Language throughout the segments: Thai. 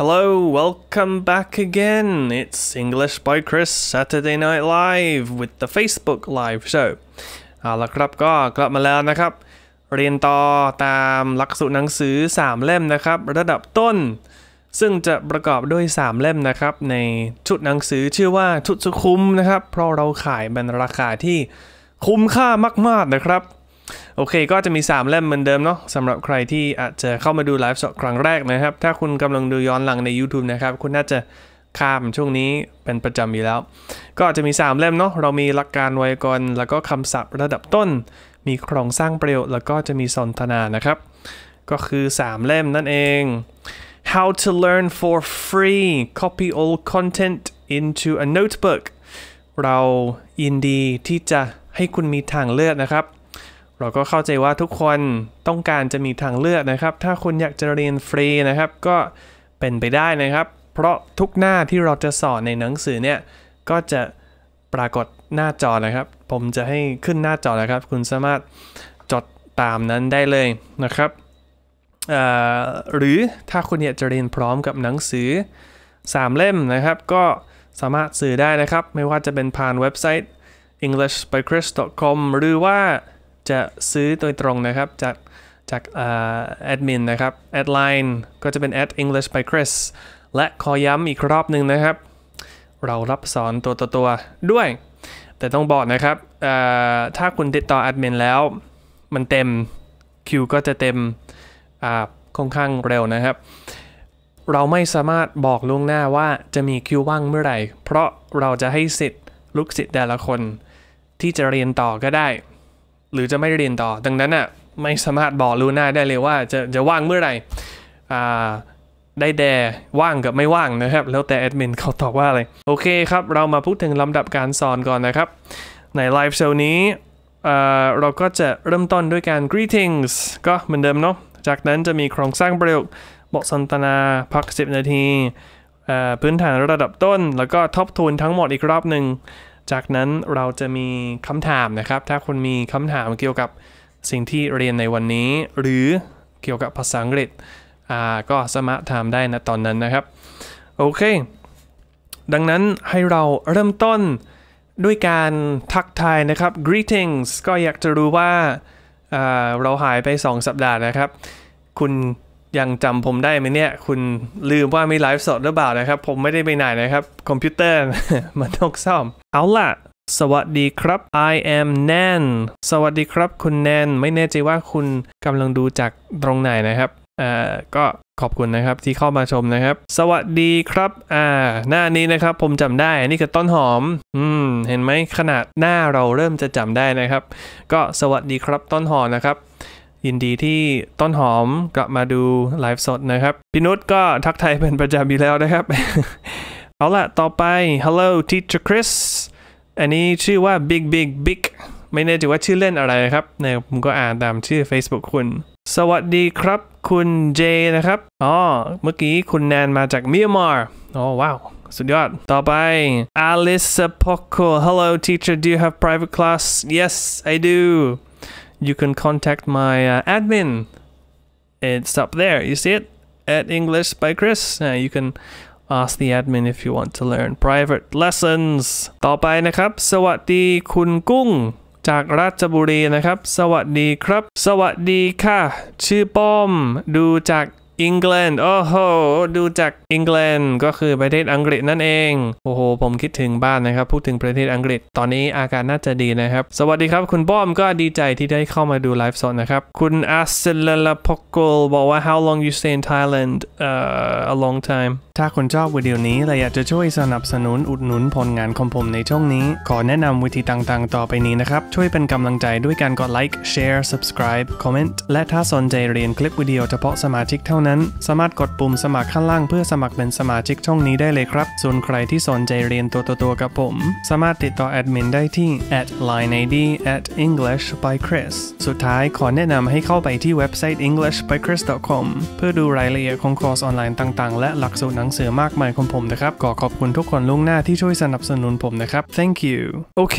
Hello, welcome back again. It's English by Chris Saturday Night Live with the Facebook Live Show เอาละครับ ก็กลับมาแล้วนะครับ เรียนต่อตามหลักสูตรหนังสือ 3 เล่มนะครับ ระดับต้น ซึ่งจะประกอบด้วย 3 เล่มนะครับ ในชุดหนังสือ ชื่อว่าชุดสุคุมนะครับ เพราะเราขายเป็นราคาที่คุ้มค่ามาก ๆนะครับโอเค ก็จะมี 3 เล่มเหมือนเดิมเนาะสำหรับใครที่อาจจะเข้ามาดูไลฟ์สดครั้งแรกนะครับ ถ้าคุณกำลังดูย้อนหลังใน YouTube นะครับ คุณน่าจะข้ามช่วงนี้เป็นประจำอยู่แล้ว ก็จะมี 3 เล่มเนาะเรามีหลักการไวยากรณ์แล้วก็คำศัพท์ระดับต้น มีโครงสร้างประโยคแล้วก็จะมีสนทนานะครับ ก็คือ 3 เล่มนั่นเอง how to learn for free copy all content into a notebook เรายินดีที่จะให้คุณมีทางเลือกนะครับเราก็เข้าใจว่าทุกคนต้องการจะมีทางเลือกนะครับ ถ้าคุณอยากจะเรียนฟรีนะครับ ก็เป็นไปได้นะครับ เพราะทุกหน้าที่เราจะสอนในหนังสือเนี่ยก็จะปรากฏหน้าจอนะครับ ผมจะให้ขึ้นหน้าจอนะครับ คุณสามารถจดตามนั้นได้เลยนะครับหรือถ้าคุณอยากจะเรียนพร้อมกับหนังสือ 3 เล่มนะครับ ก็สามารถซื้อได้นะครับ ไม่ว่าจะเป็นผ่านเว็บไซต์ englishbychris.com หรือว่าจะซื้อโดยตรงนะครับจากจากแอดมินนะครับแอดไลน์ก็จะเป็น at english by chris และขอย้ำอีกรอบหนึ่งนะครับ เรารับสอนตัวต่อตัวด้วย แต่ต้องบอกนะครับถ้าคุณติดต่อแอดมินแล้ว มันเต็มคิวก็จะเต็มค่อนข้างเร็วนะครับ เราไม่สามารถบอกล่วงหน้าว่าจะมีคิวว่างเมื่อไหร่ เพราะเราจะให้สิทธิ์ลูกศิษย์แต่ละคน ที่จะเรียนต่อก็ได้หรือจะไม่เรียนต่อดังนั้นอ่ะไม่สามารถบอกลูน่าได้เลยว่าจะจะว่างเมื่อไหร่ได้แดว่างกับไม่ว่างนะครับ แล้วแต่แอดมินเขาตอบว่าอะไร โอเคครับ เรามาพูดถึงลำดับการสอนก่อนนะครับ ในไลฟ์โชว์นี้ เราก็จะเริ่มต้นด้วยการ greetings ก็เหมือนเดิมเนาะจากนั้นจะมีโครงสร้างประโยคบทสนทนาพัก10นาที พื้นฐานระดับต้น แล้วก็ทบทวนทั้งหมดอีกรอบหนึ่งจากนั้นเราจะมีคำถามนะครับ ถ้าคุณมีคำถามเกี่ยวกับสิ่งที่เรียนในวันนี้ หรือเกี่ยวกับภาษาอังกฤษก็สามารถถามได้นะตอนนั้นนะครับ โอเค ดังนั้นให้เราเริ่มต้นด้วยการทักทายนะครับ greetings ก็อยากจะรู้ว่าเราหายไป 2 สัปดาห์นะครับ คุณยังจำผมได้ไหมเนี่ยคุณลืมว่าไม่ไลฟ์สดหรือเปล่านะครับ ผมไม่ได้ไปไหนนะครับ คอมพิวเตอร์มันต้องซ่อมเอาล่ะ สวัสดีครับ I am Nan สวัสดีครับคุณแนนไม่แน่ใจว่าคุณกำลังดูจากตรงไหนนะครับเอ่อก็ขอบคุณนะครับที่เข้ามาชมนะครับ สวัสดีครับอ่าหน้านี้นะครับ ผมจำได้ นี่คือต้นหอม อืมเห็นไหมขนาดหน้าเราเริ่มจะจำได้นะครับ ก็สวัสดีครับต้นหอมนะครับยินดีที่ต้นหอมกลับมาดูไลฟ์สดนะครับพี่นุชก็ทักไทยเป็นประจำอยู่แล้วนะครับ เอาละต่อไป hello teacher Chris อันนี้ชื่อว่า big big big ไม่แน่ใจว่าชื่อเล่นอะไรครับเนี่ยผมก็อ่านตามชื่อ Facebook คุณ สวัสดีครับ คุณเจนะครับ อ๋อ เมื่อกี้คุณแนนมาจากมิยมารอ๋อว้าว สุดยอด ต่อไป Alice Poco Hello teacher do you have private class Yes I do you can contact my uh, admin. It's up there. You see it? At English by Chris. Uh, you can ask the admin if you want to learn private lessons ต่อไปนะครับ สวัสดีคุณกุ้งสวัสดีครับ สวัสดีค่ะ ชื่อป้อม ดูจากอังกฤษโอ้โหดูจากอังกฤษก็คือประเทศอังกฤษนั่นเอง โอ้โหผมคิดถึงบ้านนะครับ พูดถึงประเทศอังกฤษตอนนี้อากาศน่าจะดีนะครับ สวัสดีครับคุณป้อมก็ดีใจที่ได้เข้ามาดูไลฟ์สดนะครับ คุณอาเซลลาพกลบอกว่า how long you stay in Thailand uh, a long time ถ้าคุณชอบวิดีโอนี้และอยากจะช่วยสนับสนุนอุดหนุนผลงานของผมในช่องนี้ขอแนะนำวิธีต่าง ๆ ต่อไปนี้นะครับช่วยเป็นกำลังใจด้วยการกดไลค์แชร์ subscribe คอมเมนต์และถ้าสนใจเรียนคลิปวิดีโอเฉพาะสมาชิกเท่านั้นนั้นสามารถกดปุ่มสมัครข้างล่างเพื่อสมัครเป็นสมาชิกช่องนี้ได้เลยครับ ส่วนใครที่สนใจเรียนตัวตตัวกับผม สามารถติดต่อแอดมินได้ที่ at lineid at english by chris สุดท้ายขอแนะนำให้เข้าไปที่เว็บไซต์ english by chris com เพื่อดูรายละเอียดของคอร์สออนไลน์ต่างๆ และหลักสูตรหนังสือมากมายของผมนะครับขอขอบคุณทุกคนล่วงหน้าที่ช่วยสนับสนุนผมนะครับ thank you โอเค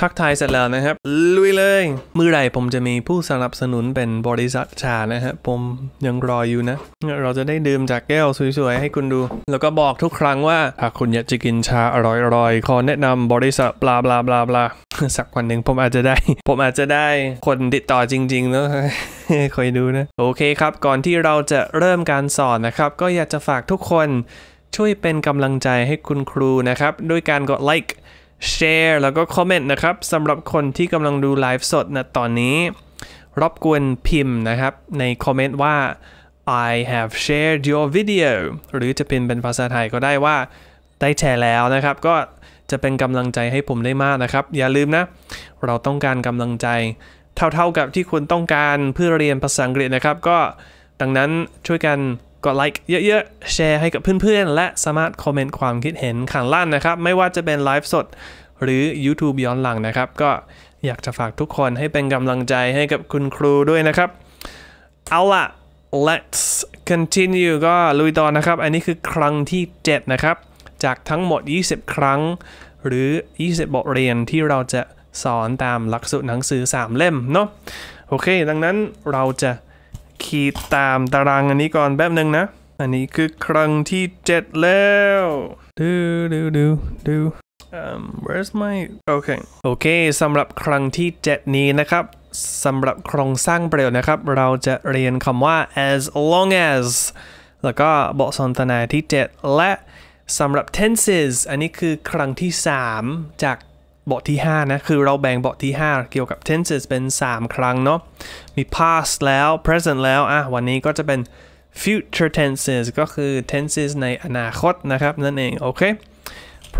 ทักทายเสร็จแล้วนะครับลุยเลย เมื่อไรผมจะมีผู้สนับสนุนเป็นบริษัทชานะฮะผมยังรออยู่นะเราจะได้ดื่มจากแก้ว สวย ๆ ให้คุณดู แล้วก็บอกทุกครั้งว่าหากคุณอยากจะกินชาอร่อยๆขอแนะนำบริษัทบลาบลาบลาบลาสักวันหนึ่งผมอาจจะได้ ผมอาจจะได้คนติดต่อจริง ๆนะคอยดูนะ โอเคครับ ก่อนที่เราจะเริ่มการสอนนะครับ ก็อยากจะฝากทุกคนช่วยเป็นกำลังใจให้คุณครูนะครับ ด้วยการกดไลค์แชร์แล้วก็คอมเมนต์นะครับสำหรับคนที่กำลังดูไลฟ์สดนะตอนนี้ รบกวนพิมพ์นะครับในคอมเมนต์ว่า I have shared your video หรือจะเปพนเป็นภาษาไทยก็ได้ว่า ได้แชร์แล้วนะครับ ก็จะเป็นกำลังใจให้ผมได้มากนะครับ อย่าลืมนะ เราต้องการกำลังใจเท่าๆกับที่คุณต้องการเพื่อเรียนภาษาอังกฤษนะครับ ก็ดังนั้นช่วยกันกดไลค์เยอะๆแชร์ให้กับเพื่อนๆ และสามารถคอมเมนต์ความคิดเห็นข้างล่างนะครับ ไม่ว่าจะเป็นไลฟ์สดหรือ YouTube ย้อนหลังนะครับ ก็อยากจะฝากทุกคนให้เป็นกำลังใจให้กับคุณครูด้วยนะครับ เอาล่ะ let's continue ก็ลุยต่อนะครับ อันนี้คือครั้งที่ 7 นะครับ จากทั้งหมด 20 ครั้ง หรือ 20 บทเรียนที่เราจะสอนตามหลักสูตรหนังสือ 3 เล่ม เนาะโอเค ดังนั้นเราจะ ขีดตามตารางอันนี้ก่อนแป๊บหนึ่งนะ อันนี้คือครั้งที่ 7 แล้วดูดูดูดู um, where's my okay okay สำหรับครั้งที่ 7 นี้นะครับสำหรับโครงสร้างประโยคนะครับ เราจะเรียนคำว่า as long as แล้วก็บทสนทนาที่ 7 และสำหรับ tenses อันนี้คือครั้งที่ 3 จากบทที่ 5 นะ คือเราแบ่งบทที่ 5 เกี่ยวกับ tenses เป็น 3 ครั้งเนาะมี past แล้ว present แล้ว อ่ะวันนี้ก็จะเป็น future tenses ก็คือ tenses ในอนาคตนะครับ นั่นเองโอเค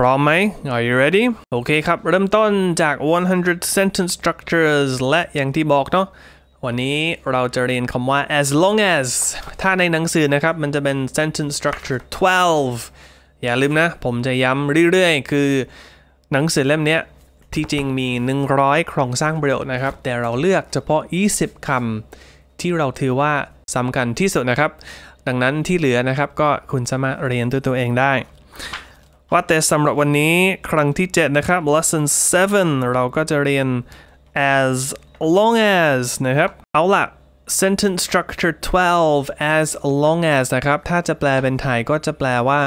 พร้อมไหม Are you ready โอเคครับ เริ่มต้นจาก 100 sentence structures และอย่างที่บอกเนาะ วันนี้เราจะเรียนคำว่า as long as ถ้าในหนังสือนะครับ มันจะเป็น sentence structure 12 อย่าลืมนะ ผมจะย้ำเรื่อยๆ คือ หนังสือเล่มนี้ที่จริงมี 100 โครงสร้างประโยคนะครับ แต่เราเลือกเฉพาะ 20 คำที่เราถือว่าสำคัญที่สุดนะครับ ดังนั้นที่เหลือนะครับ ก็คุณสามารถเรียนตัวตัวเองได้ว่าแต่สำหรับวันนี้ครั้งที่ 7 นะครับ lesson 7 เราก็จะเรียน as long as นะครับ เอาละ sentence structure 12 as long as นะครับ ถ้าจะแปลเป็นไทยก็จะแปลว่า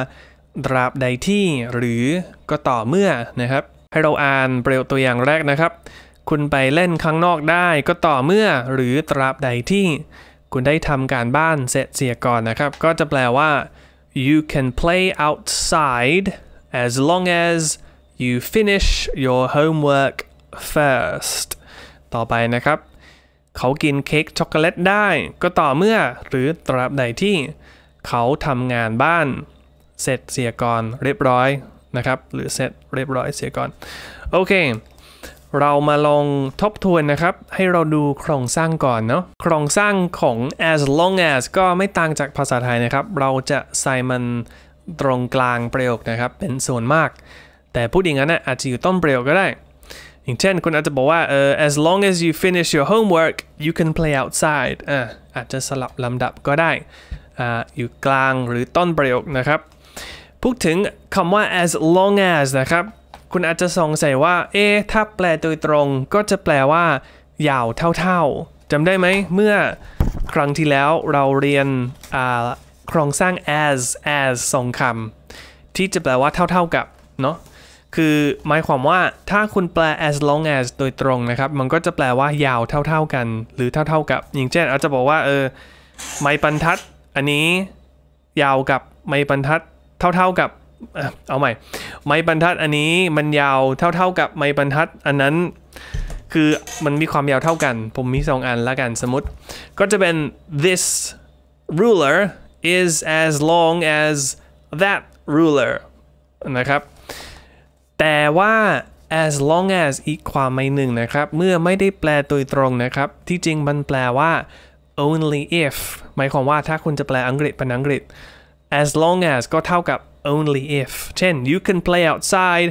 ตราบใดที่หรือก็ต่อเมื่อนะครับ ให้เราอ่านประโยคตัวอย่างแรกนะครับ คุณไปเล่นข้างนอกได้ก็ต่อเมื่อ หรือตราบใดที่ คุณได้ทำการบ้านเสร็จเสียก่อนนะครับ ก็จะแปลว่า you can play outside as long as you finish your homework first ต่อไปนะครับ เขากินเค้กช็อกโกแลตได้ก็ต่อเมื่อหรือตราบใดที่เขาทำงานบ้านเสร็จเสียก่อน เรียบร้อย นะครับ หรือเสร็จเรียบร้อยเสียก่อน โอเค เรามาลองทบทวนนะครับให้เราดูโครงสร้างก่อนเนาะโครงสร้างของ as long as ก็ไม่ต่างจากภาษาไทยนะครับเราจะใส่มันตรงกลางประโยคนะครับ เป็นส่วนมาก แต่พูดอย่างนั้นนะอาจจะอยู่ต้นประโยคก็ได้ อย่างเช่นคุณอาจจะบอกว่า uh, as long as you finish your homework you can play outside อ่อาจจะสลับลำดับก็ได้อ h อยู่กลางหรือต้นประโยคนะครับ พูดถึงคำว่า as long as นะครับ คุณอาจจะสงสัยว่า เอ๊ถ้าแปลโดยตรงก็จะแปลว่า ยาวเท่าๆจำได้ไหม เมื่อครั้งที่แล้วเราเรียนอโครงสร้าง as as สองคำที่จะแปลว่าเท่าๆกับเนาะคือหมายความว่าถ้าคุณแปล as long as โดยตรงนะครับมันก็จะแปลว่ายาวเท่าๆกัน หรือเท่าๆกับ อย่างเช่นอาจจะบอกว่าเออไม้บรรทัดอันนี้ ยาวกับไม้บรรทัดเท่าๆกับเอาใหม่ ไม้บรรทัดอันนี้มันยาวเท่าๆกับไม้บรรทัดอันนั้นคือมันมีความยาวเท่ากัน ผมมีสองอันละกันสมมติ ก็จะเป็น this ruler is as long as that ruler นะครับแต่ว่า as long as อีกความไม่หนึ่งนะครับ เมื่อไม่ได้แปลโดยตรง นะครับ ที่จริงมันแปลว่า only if หมายความว่าถ้าคุณจะแปลอังกฤษเป็นอังกฤษ as long as ก็เท่ากับ only if เช่น you can play outside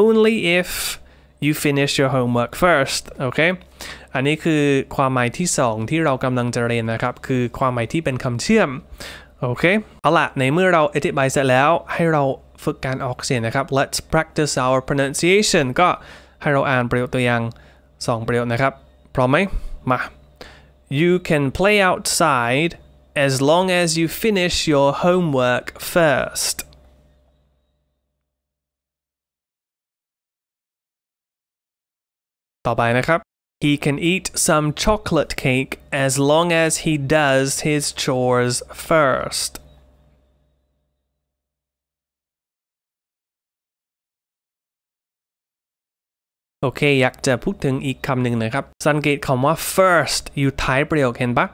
only if you finish your homework first โอเคอันนี้คือความหมายที่ 2 ที่เรากำลังจะเรียนนะครับ คือความหมายที่เป็นคำเชื่อม โอเคเอาละในเมื่อเราอธิบายเสร็จแล้วให้เราฝึกการออกเสียงนะครับ let's practice our pronunciation ก็ให้เราอ่านประโยคตัวอย่าง 2 ประโยคนะครับ พร้อมไหมมา you can play outside as long as you finish your homework first ต่อไปนะครับ He can eat some chocolate cake as long as he does his chores first. โอเค อยากจะพูดถึงอีกคำหนึ่งนะครับ สังเกตคำว่า first อยู่ท้ายประโยคเห็นปะ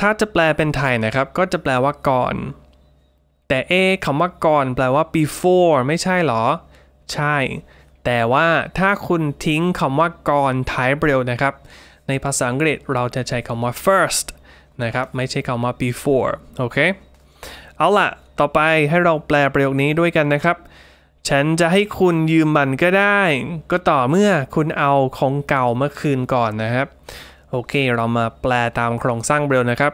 ถ้าจะแปลเป็นไทยนะครับ ก็จะแปลว่าก่อน แต่เอคำว่าก่อนแปลว่า before ไม่ใช่หรอ ใช่แต่ว่าถ้าคุณทิ้งคำว่าก่อนท้ายเร็วนะครับ ในภาษาอังกฤษเราจะใช้คำว่า first นะครับไม่ใช่คำว่า before โอเค เอาล่ะต่อไปให้เราแปลประโยคนี้ด้วยกันนะครับ ฉันจะให้คุณยืมมันก็ได้ ก็ต่อเมื่อคุณเอาของเก่าเมื่อคืนก่อนนะครับ โอเค เรามาแปลตามโครงสร้างเร็วนะครับ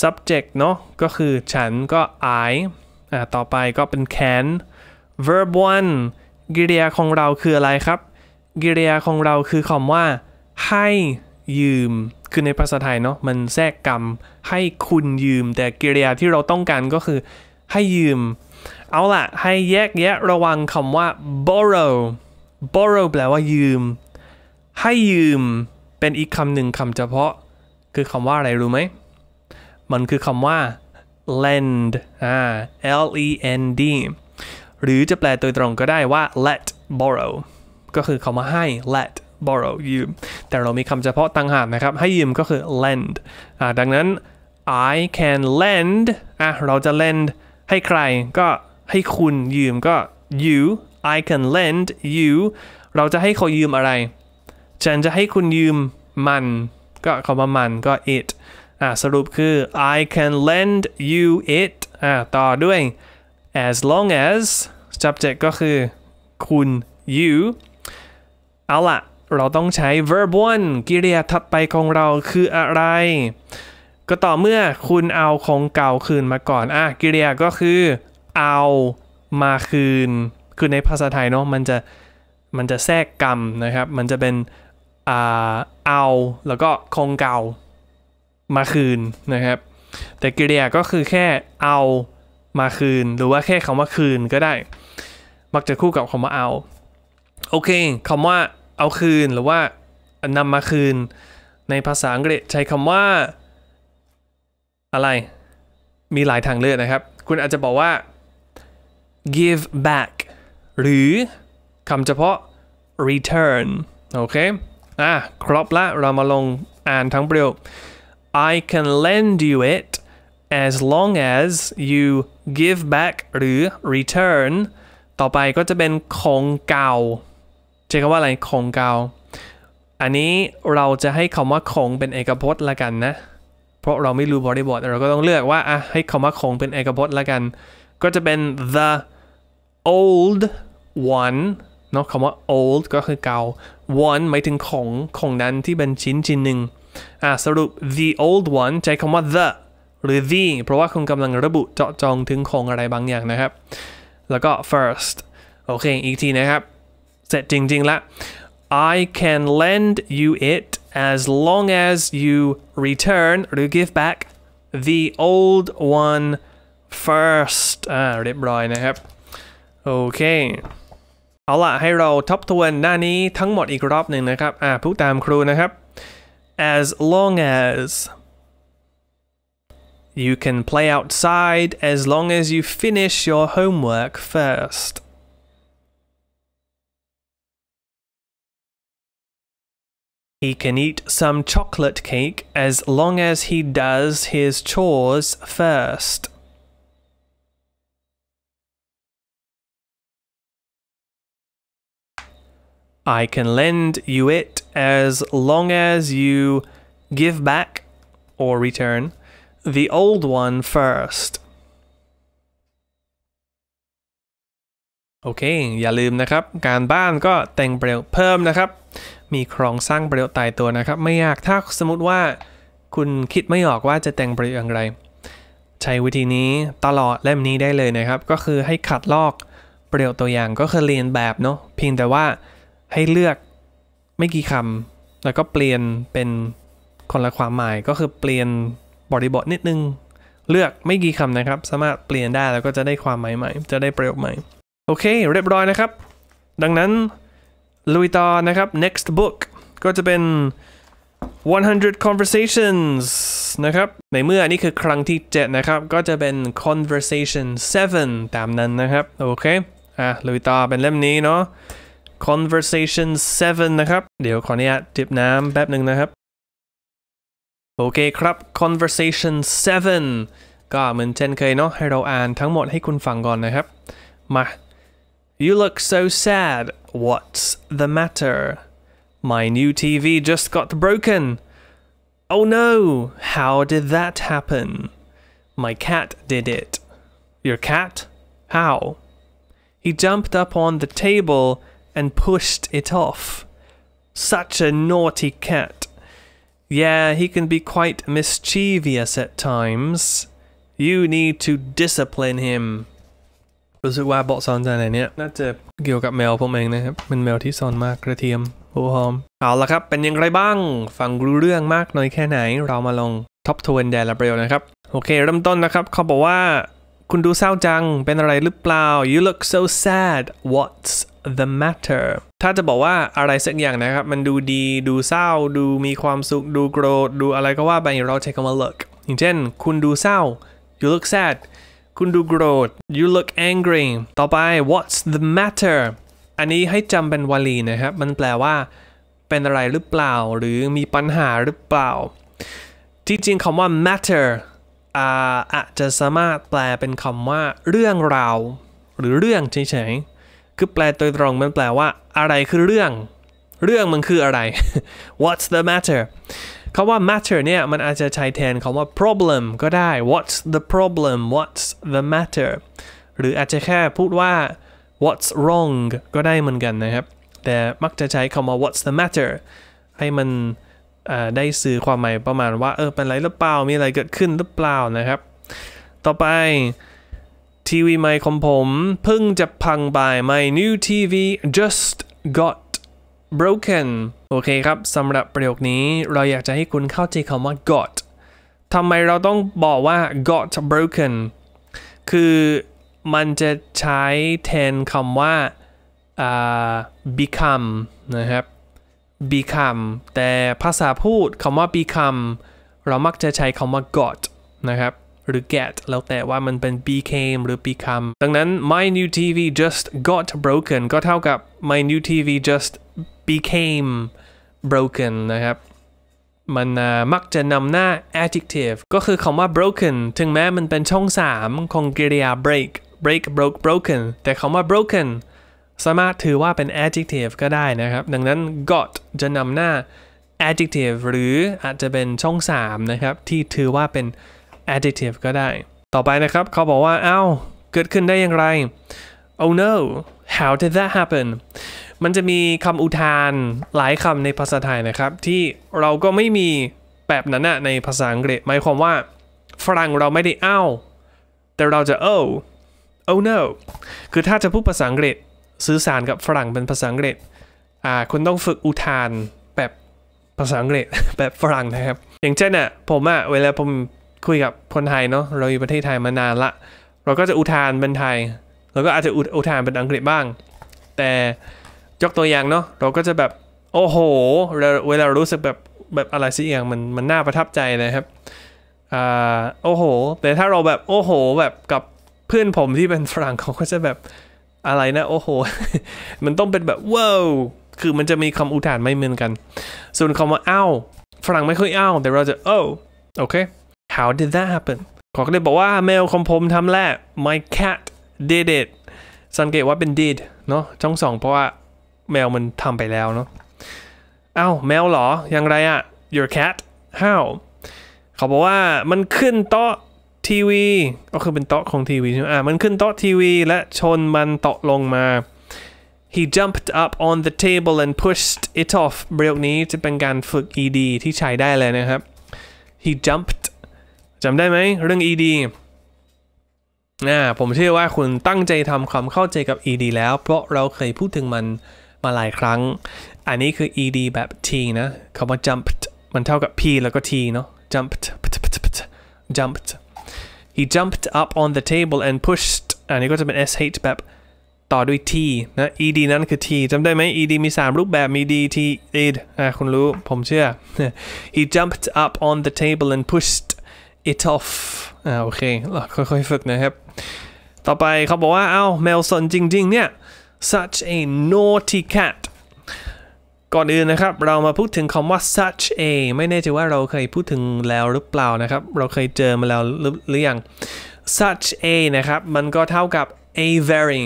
subject เนาะก็คือฉันก็ I อ่าต่อไปก็เป็น can verb one กิริยา ของเราคืออะไรครับ กิริยาของเราคือคำว่า ให้ยืม คือในภาษาไทยเนาะมันแทรกกรรมให้คุณยืม แต่ กิริยาที่เราต้องการก็คือ ให้ยืม เอาล่ะ ให้แยก แยะระวังคำว่า borrow borrow แปลว่ายืม ให้ยืม เป็นอีกคำหนึ่งคำเฉพาะ คือคำว่าอะไรรู้ไหมมันคือคำว่า lend อ่า l e n d หรือจะแปลโดยตรงก็ได้ว่า let borrow ก็คือเขามาให้ let borrow ยืมแต่เรามีคำเฉพาะต่างหากนะครับ ให้ยืมก็คือ lend ดังนั้น I can lend อ่ะเราจะ lend ให้ใคร ก็ให้คุณยืมก็ you I can lend you เราจะให้เขายืมอะไร ฉันจะให้คุณยืมมัน ก็คำว่ามันก็ it อ่สรุปคือ I can lend you it อ่ต่อด้วย as long as subject ก็คือคุณ you เอาละเราต้องใช้ verb one กิริยาถัดไปของเราคืออะไร ก็ต่อเมื่อคุณเอาของเก่าคืนมาก่อนอ่ะกิริยาก็คือเอามาคืน คือในภาษาไทยเนาะมันจะมันจะแทรกกรรมนะครับ มันจะเป็นอ่าเอาแล้วก็คงเก่ามาคืนนะครับ แต่กิริยาก็คือแค่เอามาคืนหรือว่าแค่คำว่าคืนก็ได้ มักจะคู่กับคำว่าเอาโอเคคำว่า เอาคืน หรือว่านำมาคืนในภาษาอังกฤษ ใช้คำว่า อะไร มีหลายทางเลือกนะครับ คุณอาจจะบอกว่า give back หรือคำเฉพาะ return โอเคอ่ะครบละเรามาลงอ่านทั้งประโยค I can lend you it as long as you give back หรือ return ต่อไปก็จะเป็นของเก่าใช้คำว่าอะไรของเก่า อันนี้เราจะให้คำว่าของเป็นเอกพจน์ละกันนะ เพราะเราไม่รู้บริบทเราก็ต้องเลือกว่าอ่ะให้คำว่าของเป็นเอกพจน์ละกัน ก็จะเป็น the old one นอะคำว่า old ก็คือเก่า one หมายถึงของของนั้นที่เป็นชิ้นชิ้นหนึ่งอ่ะสรุป the old one ใช้คำว่า the หรือ the เพราะว่าคุณกำลังระบุเจาะจงถึงของอะไรบางอย่างนะครับ แล้วก็ first โอเคอีกทีนะครับเสร็จจริงๆละ I can lend you it as long as you return หรือ give back the old one first อ่าเรียบร้อยนะครับ โอเค เอาละให้เราทบทวนหน้านี้ ทั้งหมดอีกรอบหนึ่งนะครับ อ่า พูดตามครูนะครับ as long as You can play outside as long as you finish your homework first. He can eat some chocolate cake as long as he does his chores first. I can lend you it as long as you give back or return the old one first โอเคอย่าลืมนะครับ การบ้านก็แต่งเปลวเพิ่มนะครับ มีโครงสร้างเปลวตายตัวนะครับ ไม่ยากถ้าสมมติว่า คุณคิดไม่ออกว่าจะแต่งเปรวอย่างไรใช้วิธีนี้ตลอดเล่มนี้ได้เลยนะครับ ก็คือให้ขัดลอกเปลวตัวอย่างก็คือเรียนแบบเนาะเพียงแต่ว่าให้เลือกไม่กี่คำแล้วก็เปลี่ยนเป็นคนละความหมายก็คือเปลี่ยนบริบทนิดนึง เลือกไม่กี่คำนะครับ สามารถเปลี่ยนได้แล้วก็จะได้ความใหม่ ๆ จะได้ประโยคใหม่ โอเคเรียบร้อยนะครับ ดังนั้น ลุยต่อนะครับ next book ก็จะเป็น 100 conversations นะครับในเมื่อนี่คือครั้งที่7นะครับก็จะเป็น conversation 7 ตามนั้นนะครับ โอเคอ่ะลุยต่อเป็นเล่มนี้เนาะ conversation 7 นะครับ เดี๋ยวขออนุญาตจิบน้ำแป๊บหนึ่งนะครับโอเคครับ conversation 7 You look so sad What's the matter My new TV just got broken Oh no How did that happen My cat did it Your cat How He jumped up on the table and pushed it off Such a naughty cat Yeah, he can be quite mischievous at times. You need to discipline him. รู้สึกว่าบอกซ่อนใจไหนเนี่ยน่าจะเกี่ยวกับแมวพวกเองนะครับเป็นแมวที่ซ่อนมากกระเทียมหัวหอมเอาละครับ เป็นยังไงบ้างฟังรู้เรื่องมากน้อยแค่ไหน เรามาลงท็อปทวนแดนลาเน์นะครับโอเคเริ่มต้นนะครับเขาบอกว่าคุณดูเศร้าจังเป็นอะไรหรือเปล่า you look so sad what's the matter ถ้าจะบอกว่าอะไรสักอย่างนะครับ มันดูดีดูเศร้า ดูมีความสุขดูโกรธ ดูอะไรก็ว่าไปเราใช้คำว่า look อย่างเช่น คุณดูเศร้า you look sad คุณดูโกรธ you look angry ต่อไป what's the matter อันนี้ให้จำเป็นวลีนะครับมันแปลว่า เป็นอะไรหรือเปล่า หรือมีปัญหาหรือเปล่าที่จริงคำว่า matter อาจจะสามารถแปลเป็นคำว่า เรื่องราวหรือเรื่องเฉยๆคือแปลโดยตรงมันแปลว่าอะไรคือเรื่อง เรื่องมันคืออะไร what's the matter คำว่า matter เนี่ยมันอาจจะใช้แทนคำว่า problem ก็ได้ what's the problem what's the matter หรืออาจจะแค่พูดว่า what's wrong ก็ได้เหมือนกันนะครับ แต่มักจะใช้คำว่า what's the matter ให้มันได้สื่อความหมายประมาณว่า เออเป็นไรหรือเปล่ามีอะไรเกิดขึ้นหรือเปล่านะครับ ต่อไปทีวีใหม่ของผมเพิ่งจะพังไป my new TV just got broken โอเคครับสำหรับประโยคนี้เราอยากจะให้คุณเข้าใจคำว่า got ทำไมเราต้องบอกว่า got broken คือมันจะใช้แทนคำว่า uh, become นะครับ become แต่ภาษาพูดคำว่า become เรามักจะใช้คำว่า got นะครับหรือ get แล้วแต่ว่ามันเป็น became หรือ become ดังนั้น my new TV just got broken ก็เท่ากับ my new TV just became broken นะครับมันมักจะนำหน้า adjective ก็คือคำว่า broken ถึงแม้มันเป็นช่อง 3 ของกริยา break break broke broken แต่คำว่า broken สามารถถือว่าเป็น adjective ก็ได้นะครับ ดังนั้น got จะนำหน้า adjective หรืออาจจะเป็นช่อง 3 นะครับ ที่ถือว่าเป็น adjective ก็ได้ ต่อไปนะครับ เขาบอกว่าอ้าวเกิดขึ้นได้อย่างไร oh no how did that happen มันจะมีคำอุทานหลายคำในภาษาไทยนะครับ ที่เราก็ไม่มีแบบนั้นนะในภาษาอังกฤษ หมายความว่า ฝรั่งเราไม่ได้อ้าวแต่เราจะ oh oh no คือถ้าจะพูดภาษาอังกฤษสื่อสารกับฝรั่งเป็นภาษาอังกฤษ อ่าคุณต้องฝึกอุทานแบบภาษาอังกฤษแบบฝรั่งนะครับ อย่างเช่นอ่ะผมอ่ะเวลาผมคุยกับคนไทยเนาะเราอยู่ประเทศไทยมานานละเราก็จะอุทานเป็นไทยเราก็อาจจะอุทานเป็นอังกฤษบ้าง แต่ยกตัวอย่างเนาะเราก็จะแบบ โอ้โหเวลารู้สึกแบบแบบอะไรสิอย่างมันมันน่าประทับใจนะครับอ่าโอ้โหแต่ถ้าเราแบบโอ้โหแบบกับเพื่อนผมที่เป็นฝรั่งเขาก็จะแบบอะไรนะโอ้โหมันต้องเป็นแบบว้าวคือมันจะมีคำอุทานไม่เหมือนกันส่วนคำว่าอ้าวฝรั่งไม่ค่อยอ้าวแต่เราจะโอ้โอเค How did that happen ขอก็เลยบอกว่าแมวของผมทำแล้ว My cat did it สังเกตว่าเป็น did เนาะช่องสองเพราะว่าแมวมันทำไปแล้วเนาะเอ้าแมวเหรออย่างไรอะ Your cat how เขาบอกว่ามันขึ้นโต๊ะทีวี ก็คือเป็นโต๊ะของทีวีใช่ไหมอ่ามันขึ้นโต๊ะทีวีและชนมันตกลงมา he jumped up on the table and pushed it off เรียกนี้จะเป็นการฝึก ed ที่ใช้ได้เลยนะครับ he jumped จำได้ไหมเรื่อง ED นะผมเชื่อว่าคุณตั้งใจทำความเข้าใจกับ ED แล้วเพราะเราเคยพูดถึงมันมาหลายครั้ง อันนี้คือ ED แบบ T นะคำว่า jumped มันเท่ากับ P แล้วก็ T เนาะ jumped jumped he jumped up on the table and pushed อันนี้ก็จะเป็น sh แบบต่อด้วย t นะ ed นั้นคือ t จำได้ไหม ed มี 3 รูปแบบมี d t ed คุณรู้ผมเชื่อ he jumped up on the table and pushed อิตอฟอ่าโอเคเราค่อยๆฝึกนะครับต่อไปเขาบอกว่าเอา้าแมวสนจริงๆ เนี่ย such a naughty cat ก่อนอื่นนะครับ เรามาพูดถึงคำว่า such a ไม่แน่ใจว่าเราเคยพูดถึงแล้วหรือเปล่านะครับ เราเคยเจอมาแล้วหรือยัง such a นะครับ มันก็เท่ากับ a very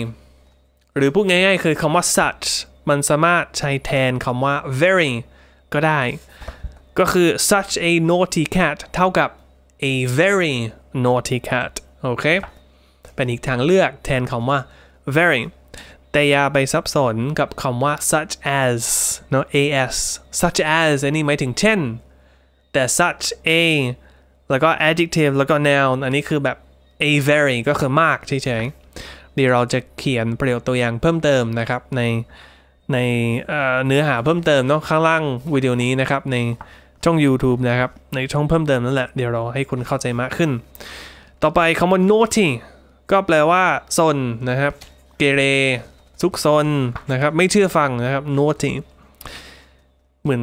หรือพูดง่ายๆ คือคำว่า such มันสามารถใช้แทนคำว่า very ก็ได้ ก็คือ such a naughty cat เท่ากับ a very naughty cat โอเค เป็นอีกทางเลือกแทนคำว่า very แต่อย่าไปสับสนกับคำว่า such as เนาะ as such as อันนี้หมายถึงเช่น แต่ such a แล้วก็ adjective แล้วก็ noun อันนี้คือแบบ a very ก็คือมากเฉยๆดีเราจะเขียนประโยคตัวอย่างเพิ่มเติมนะครับในในเนื้อหาเพิ่มเติมเนาะข้างล่างวิดีโอนี้นะครับในช่อง YouTube นะครับ ในช่องเพิ่มเติมนั่นแหละเดี๋ยวเราให้คุณเข้าใจมากขึ้น ต่อไปคำว่า naughty ก็แปลว่าซนนะครับเกเรซุกซนนะครับ ไม่เชื่อฟังนะครับ naughty เหมือน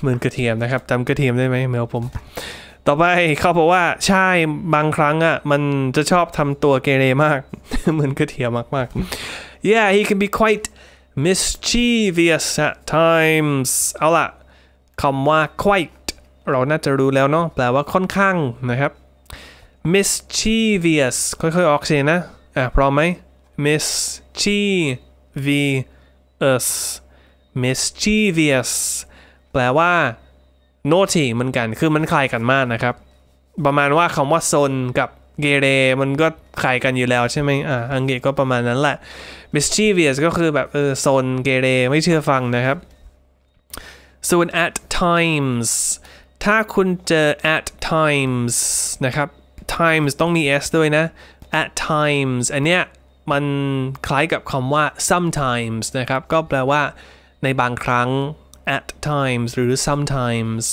เหมือนกระเทียมนะครับจำกระเทียมได้ไหมเมลผม ต่อไปเขาบอกว่าใช่บางครั้งอ่ะ มันจะชอบทำตัวเกเรมากเหมือนกระเทียมมากๆ yeah he can be quite mischievous at times เอาล่ะคำว่า quite เราน่าจะรู้แล้วเนาะแปลว่าค่อนข้างนะครับ mischievous ค่อยๆออกเสียงนะ อ่ะพร้อมไหม mischievous mischievous แปลว่า naughty เหมือนกันคือมันคล้ายกันมากนะครับ ประมาณว่าคำว่าซนกับเกเรมันก็ขายกันอยู่แล้วใช่ไหมอ่าอังกฤษก็ประมาณนั้นแหละ mischievous ก็คือแบบเออโซนเกเรไม่เชื่อฟังนะครับส่วน at times ถ้าคุณเจอ at times นะครับ times ต้องมี s ด้วยนะ at times อันเนี้ยมันคล้ายกับคำว่า sometimes นะครับ ก็แปลว่าในบางครั้ง at times หรือ sometimes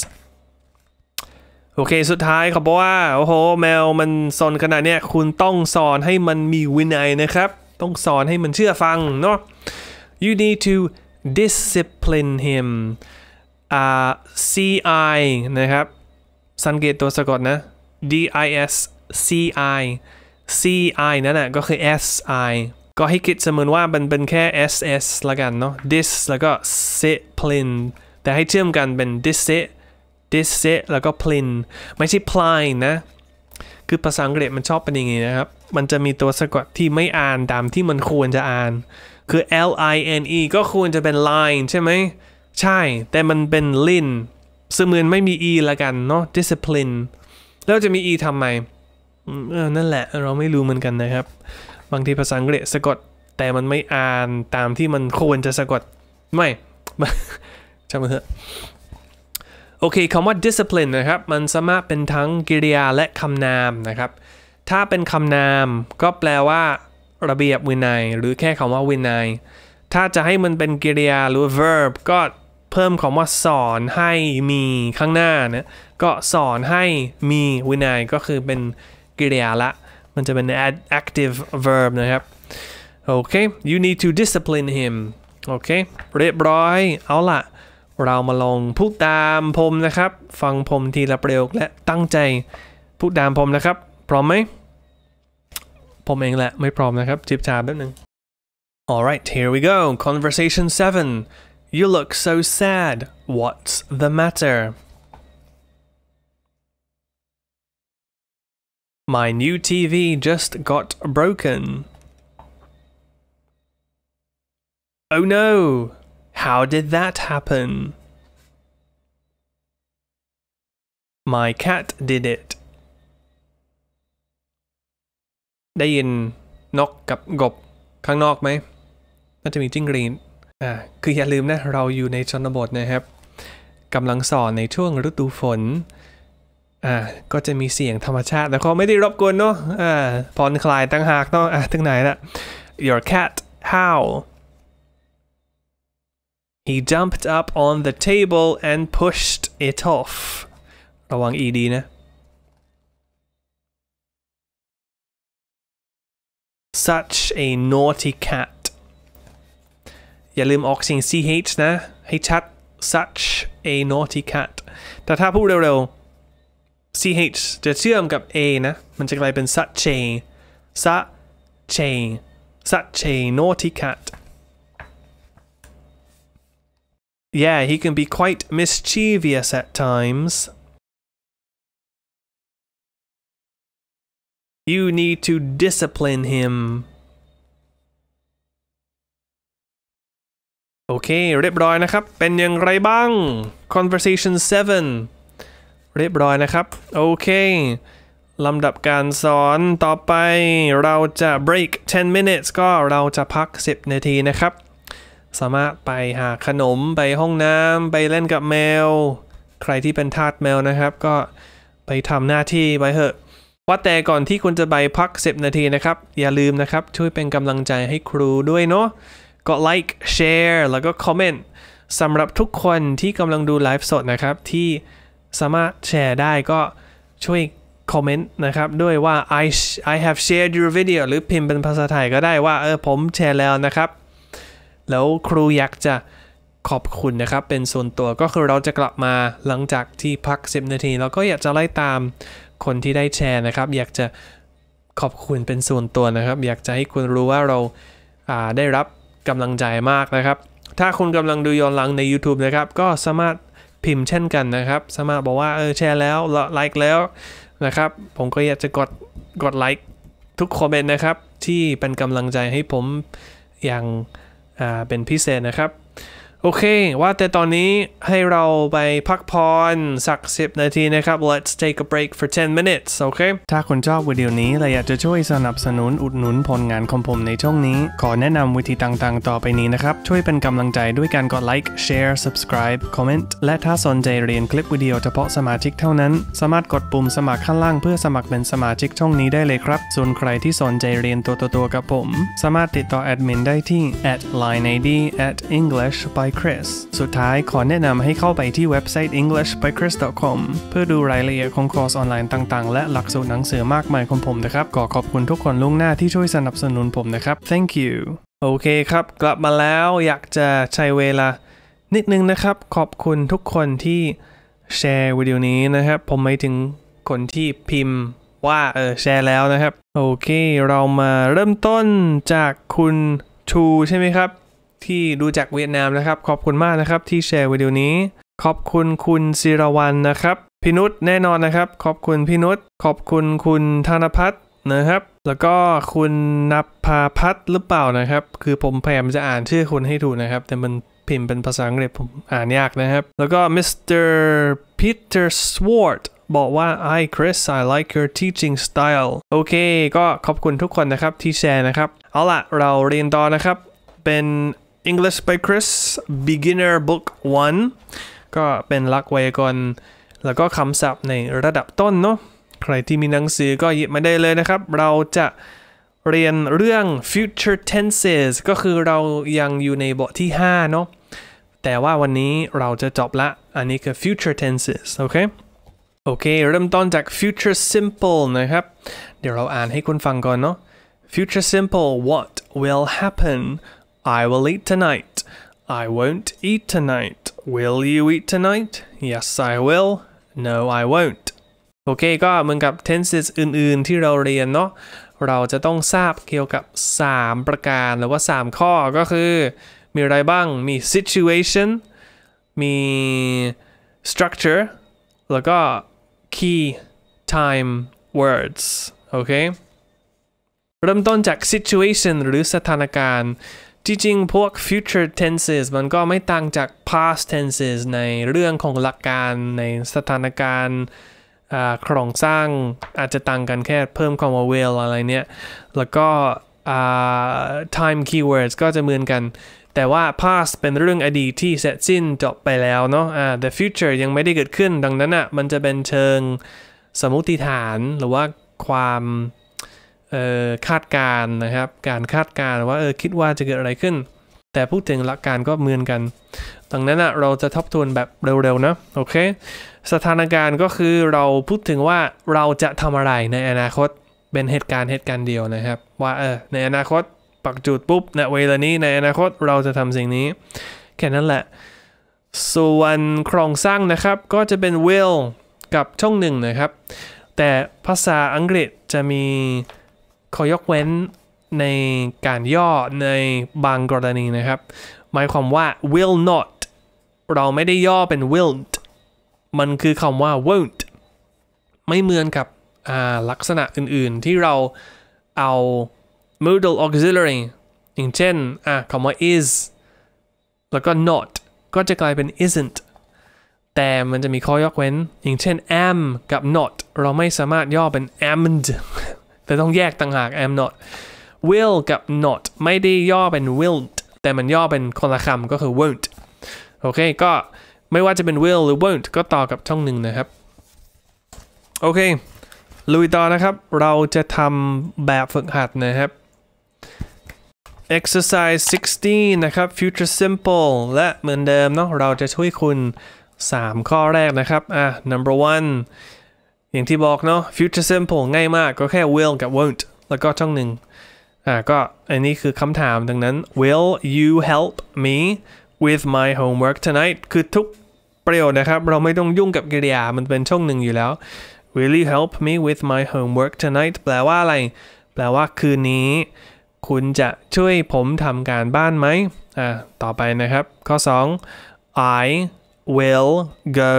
โอเค สุดท้ายเขาบอกว่า โอ้โห แมวมันซนขนาดเนี้ยคุณต้องสอนให้มันมีวินัยนะครับ ต้องสอนให้มันเชื่อฟังเนาะ you need to discipline him ci นะครับ สังเกตตัวสะกดนะ dis ci ci นั่นแหละก็คือ si ก็ให้คิดเสมือนว่ามันเป็นแค่ ss ละกันเนาะ dis แล้วก็ discipline แต่ให้เชื่อมกันเป็น dis dis แล้วก็ plin ไม่ใช่ plin นะ คือภาษาอังกฤษมันชอบเป็นอย่างนี้นะครับ มันจะมีตัวสะกดที่ไม่อ่านตามที่มันควรจะอ่าน คือ l i n e ก็ควรจะเป็น line ใช่ไหมใช่ แต่มันเป็น ลินเสมือนไม่มี e ละกันเนาะ discipline แล้วจะมี e ทำไมเออนั่นแหละ เราไม่รู้เหมือนกันนะครับ บางทีภาษาอังกฤษสะกด แต่มันไม่อ่านตามที่มันควรจะสะกด ไม่จำมหมเถอะโอเคคำว่า discipline นะครับ มันสามารถเป็นทั้งกริยาและคำนามนะครับ ถ้าเป็นคำนาม ก็แปลว่า ระเบียบวินัย หรือแค่คำว่าวินัย ถ้าจะให้มันเป็นกริยาหรือ verb ก็เพิ่มคำว่าสอนให้มีข้างหน้านะก็สอนให้มีวินัยก็คือเป็นกริยาละ มันจะเป็น active verb นะครับ โอเค you need to discipline him โอเคเรียบร้อยเอาละเรามาลองพูดตามพมนะครับ ฟังพมทีละประโยคและตั้งใจ พูดตามพมนะครับ พร้อมไหมผมเองแหละไม่พร้อมนะครับจิบชาแป๊บนึง alright here we go conversation 7 You look so sad. What's the matter? My new TV just got broken. Oh no! How did that happen? My cat did it. Đây in knock knock me. me อ่าคืออย่าลืมนะเราอยู่ในชนบทนะครับกำลังสอนในช่วงฤดูฝนอ่าก็จะมีเสียงธรรมชาติแต่ก็ไม่ได้รบกวนเนาะอ่าผ่อนคลายตั้งหากเนาะอ่าถึงไหนละ your cat how he jumped up on the table and pushed it off ระวังอีดีนะ such a naughty cat อย่าลืมออกเสียง ch นะ such a naughty cat แต่ถ้าพูดเร็วๆ ch จะเชื่อมกับ a นะ such a such a such a naughty cat Yeah, he can be quite mischievous at times. You need to discipline him. โอเคเรียบร้อยนะครับเป็นอย่างไรบ้าง conversation 7 เรียบร้อยนะครับโอเคลำดับการสอนต่อไปเราจะ break 10 minutes ก็เราจะพัก 10 นาทีนะครับ สามารถไปหาขนมไปห้องน้ำไปเล่นกับแมวใครที่เป็นทาสแมวนะครับ ก็ไปทำหน้าที่ไปเถอะว่าแต่ก่อนที่คุณจะไปพัก 10 นาทีนะครับ อย่าลืมนะครับช่วยเป็นกำลังใจให้ครูด้วยเนาะก็ไลค์แชร์แล้วก็คอมเมนต์สำหรับทุกคนที่กำลังดูไลฟ์สดนะครับ ที่สามารถแชร์ได้ก็ช่วยคอมเมนต์นะครับด้วยว่า I I have shared your video หรือพิมพ์เป็นภาษาไทยก็ได้ว่า เออผมแชร์แล้วนะครับ แล้วครูอยากจะขอบคุณนะครับเป็นส่วนตัวก็คือเราจะกลับมาหลังจากที่พัก 10 นาทีแล้วก็อยากจะไล่ตามคนที่ได้แชร์นะครับ อยากจะขอบคุณเป็นส่วนตัวนะครับ อยากจะให้คุณรู้ว่าเราได้รับกำลังใจมากนะครับ ถ้าคุณกำลังดูย้อนหลังใน YouTube นะครับ ก็สามารถพิมพ์เช่นกันนะครับ สามารถบอกว่าเออแชร์แล้วไลค์แล้วนะครับ ผมก็อยากจะกดกดไลค์ทุกคอมเมนต์นะครับ ที่เป็นกำลังใจให้ผมอย่างเป็นพิเศษนะครับโอเค ว่าแต่ตอนนี้ให้เราไปพักผ่อนสัก 10 นาทีนะครับ let's take a break for 10 minutes โอเค ถ้าคุณชอบวิดีโอนี้และอยากจะช่วยสนับสนุนอุดหนุนผลงานของผมในช่องนี้ ขอแนะนำวิธีต่างๆต่อไปนี้นะครับ ช่วยเป็นกำลังใจด้วยการกดไลค์แชร์ subscribe c อ m m e n t และถ้าสนใจเรียนคลิปวิดีโอเฉพาะสมาชิกเท่านั้น สามารถกดปุ่มสมัครข้างล่าง เพื่อสมัครเป็นสมาชิกช่องนี้ได้เลยครับ ส่วนใครที่สนใจเรียนตัวตัวกับผม สามารถติดต่อแอดมินได้ที่ at lineid at english by by Chris สุดท้ายขอแนะนำให้เข้าไปที่เว็บไซต์ English by Chris com เพื่อดูรายละเอียดของคอร์สออนไลน์ต่างๆ และหลักสูตรหนังสือมากมายของผมนะครับขอขอบคุณทุกคนล่วงหน้าที่ช่วยสนับสนุนผมนะครับ thank you โอเคครับกลับมาแล้วอยากจะใช้เวลานิดนึงนะครับ ขอบคุณทุกคนที่แชร์วิดีโอนี้นะครับ ผมไม่ถึงคนที่พิมพ์ว่าเออแชร์แล้วนะครับ โอเค เรามาเริ่มต้นจากคุณชู ใช่ไหมครับที่ดูจากเวียดนามนะครับขอบคุณมากนะครับที่แชร์วิดีโอนี้ขอบคุณคุณศิรวันนะครับพินุษแน่นอนนะครับ ขอบคุณพินุษขอบคุณคุณธนพัฒน์นะครับ แล้วก็คุณนภาพัฒน์หรือเปล่านะครับ คือผมพยายามจะอ่านชื่อคุณให้ถูกนะครับ แต่มันพิมพ์เป็นภาษาอังกฤษผมอ่านยากนะครับ แล้วก็มิสเตอร์พีเตอร์สวอร์ตบอกว่า I Chris I like your teaching style โอเคก็ขอบคุณทุกคนนะครับที่แชร์นะครับเอาล่ะเราเรียนต่อนะครับเป็น English by Chris Beginner Book 1ก็เป็นลักไวยากรณ์แล้วก็คำศัพท์ในระดับต้นเนาะ ใครที่มีหนังสือก็หยิบมาได้เลยนะครับ เราจะเรียนเรื่อง future tenses ก็คือเรายังอยู่ในบทที่5เนาะแต่ว่าวันนี้เราจะจบละ อันนี้คือ future tenses โอเค โอเคเริ่มต้นจาก future simple นะครับ เดี๋ยวเราอ่านให้คุณฟังก่อนเนาะ future simple what will happen I will eat tonight. I won't eat tonight. Will you eat tonight? Yes, I will. No, I won't. โอเคก็เหมือนกับ tenses อื่นๆ ที่เราเรียนเนาะ เราจะต้องทราบเกี่ยวกับ3 ประการหรือว่า 3 ข้อก็คือ มีอะไรบ้างมี situation มี structure แล้วก็ key time words โอเคเริ่มต้นจาก situation หรือสถานการณ์จริงๆ พวก future tenses มันก็ไม่ต่างจาก past tenses ในเรื่องของหลักการในสถานการณ์โครงสร้างอาจจะต่างกันแค่เพิ่มคำว่า will อะไรเนี่ยแล้วก็ time keywords ก็จะเหมือนกัน แต่ว่า past เป็นเรื่องอดีตที่เสร็จสิ้นจบไปแล้วเนาะ the future ยังไม่ได้เกิดขึ้นดังนั้นอ่ะ มันจะเป็นเชิงสมมติฐานหรือว่าความคาดการนะครับการคาดการว่าเออคิดว่าจะเกิดอะไรขึ้น แต่พูดถึงหลักการก็เหมือนกัน ดังนั้นอ่ะเราจะทบทวนแบบเร็วๆนะโอเคสถานการณ์ก็คือเราพูดถึงว่าเราจะทำอะไรในอนาคตเป็นเหตุการณ์เหตุการณ์เดียวนะครับ ว่าเออในอนาคตปักจุดปุ๊บในเวลานี้ในอนาคตเราจะทำสิ่งนี้แค่นั้นแหละส่วนโครงสร้างนะครับก็จะเป็น will กับช่องหนึ่งนะครับ แต่ภาษาอังกฤษจะมีขอยกเว้นในการย่อในบางกรณีนะครับ หมายความว่า will not เราไม่ได้ย่อเป็น won't มันคือคำว่า won't ไม่เหมือนกับลักษณะอื่นๆที่เราเอา modal auxiliary อย่างเช่นคำว่า is แล้วก็ not ก็จะกลายเป็น isn't แต่มันจะมีข้อยกเว้น อย่างเช่น am กับ not เราไม่สามารถย่อเป็น amd แต่ต้องแยกต่างหาก am not will กับ not ไม่ได้ย่อเป็น wilt แต่มันย่อเป็นคนละคำก็คือ won't โอเค ก็ไม่ว่าจะเป็น will หรือ won't ก็ต่อกับช่องหนึ่งนะครับ โอเคลุยต่อนะครับเราจะทำแบบฝึกหัดนะครับ exercise 16 นะครับ future simple และเหมือนเดิมเนาะเราจะช่วยคุณ 3 ข้อแรกนะครับอ่ะ number one อย่างที่บอกเนาะ future simple ง่ายมากก็แค่ will กับ won't แล้วก็ช่องหนึ่งอ่าก็อันนี้คือคำถามดังนั้น will you help me with my homework tonight คือทุกประโยชน์นะครับ เราไม่ต้องยุ่งกับกริยา มันเป็นช่องหนึ่งอยู่แล้ว will you help me with my homework tonight แปลว่าอะไร แปลว่าคืนนี้ คุณจะช่วยผมทำการบ้านไหมอ่าต่อไปนะครับ ข้อ 2 I will go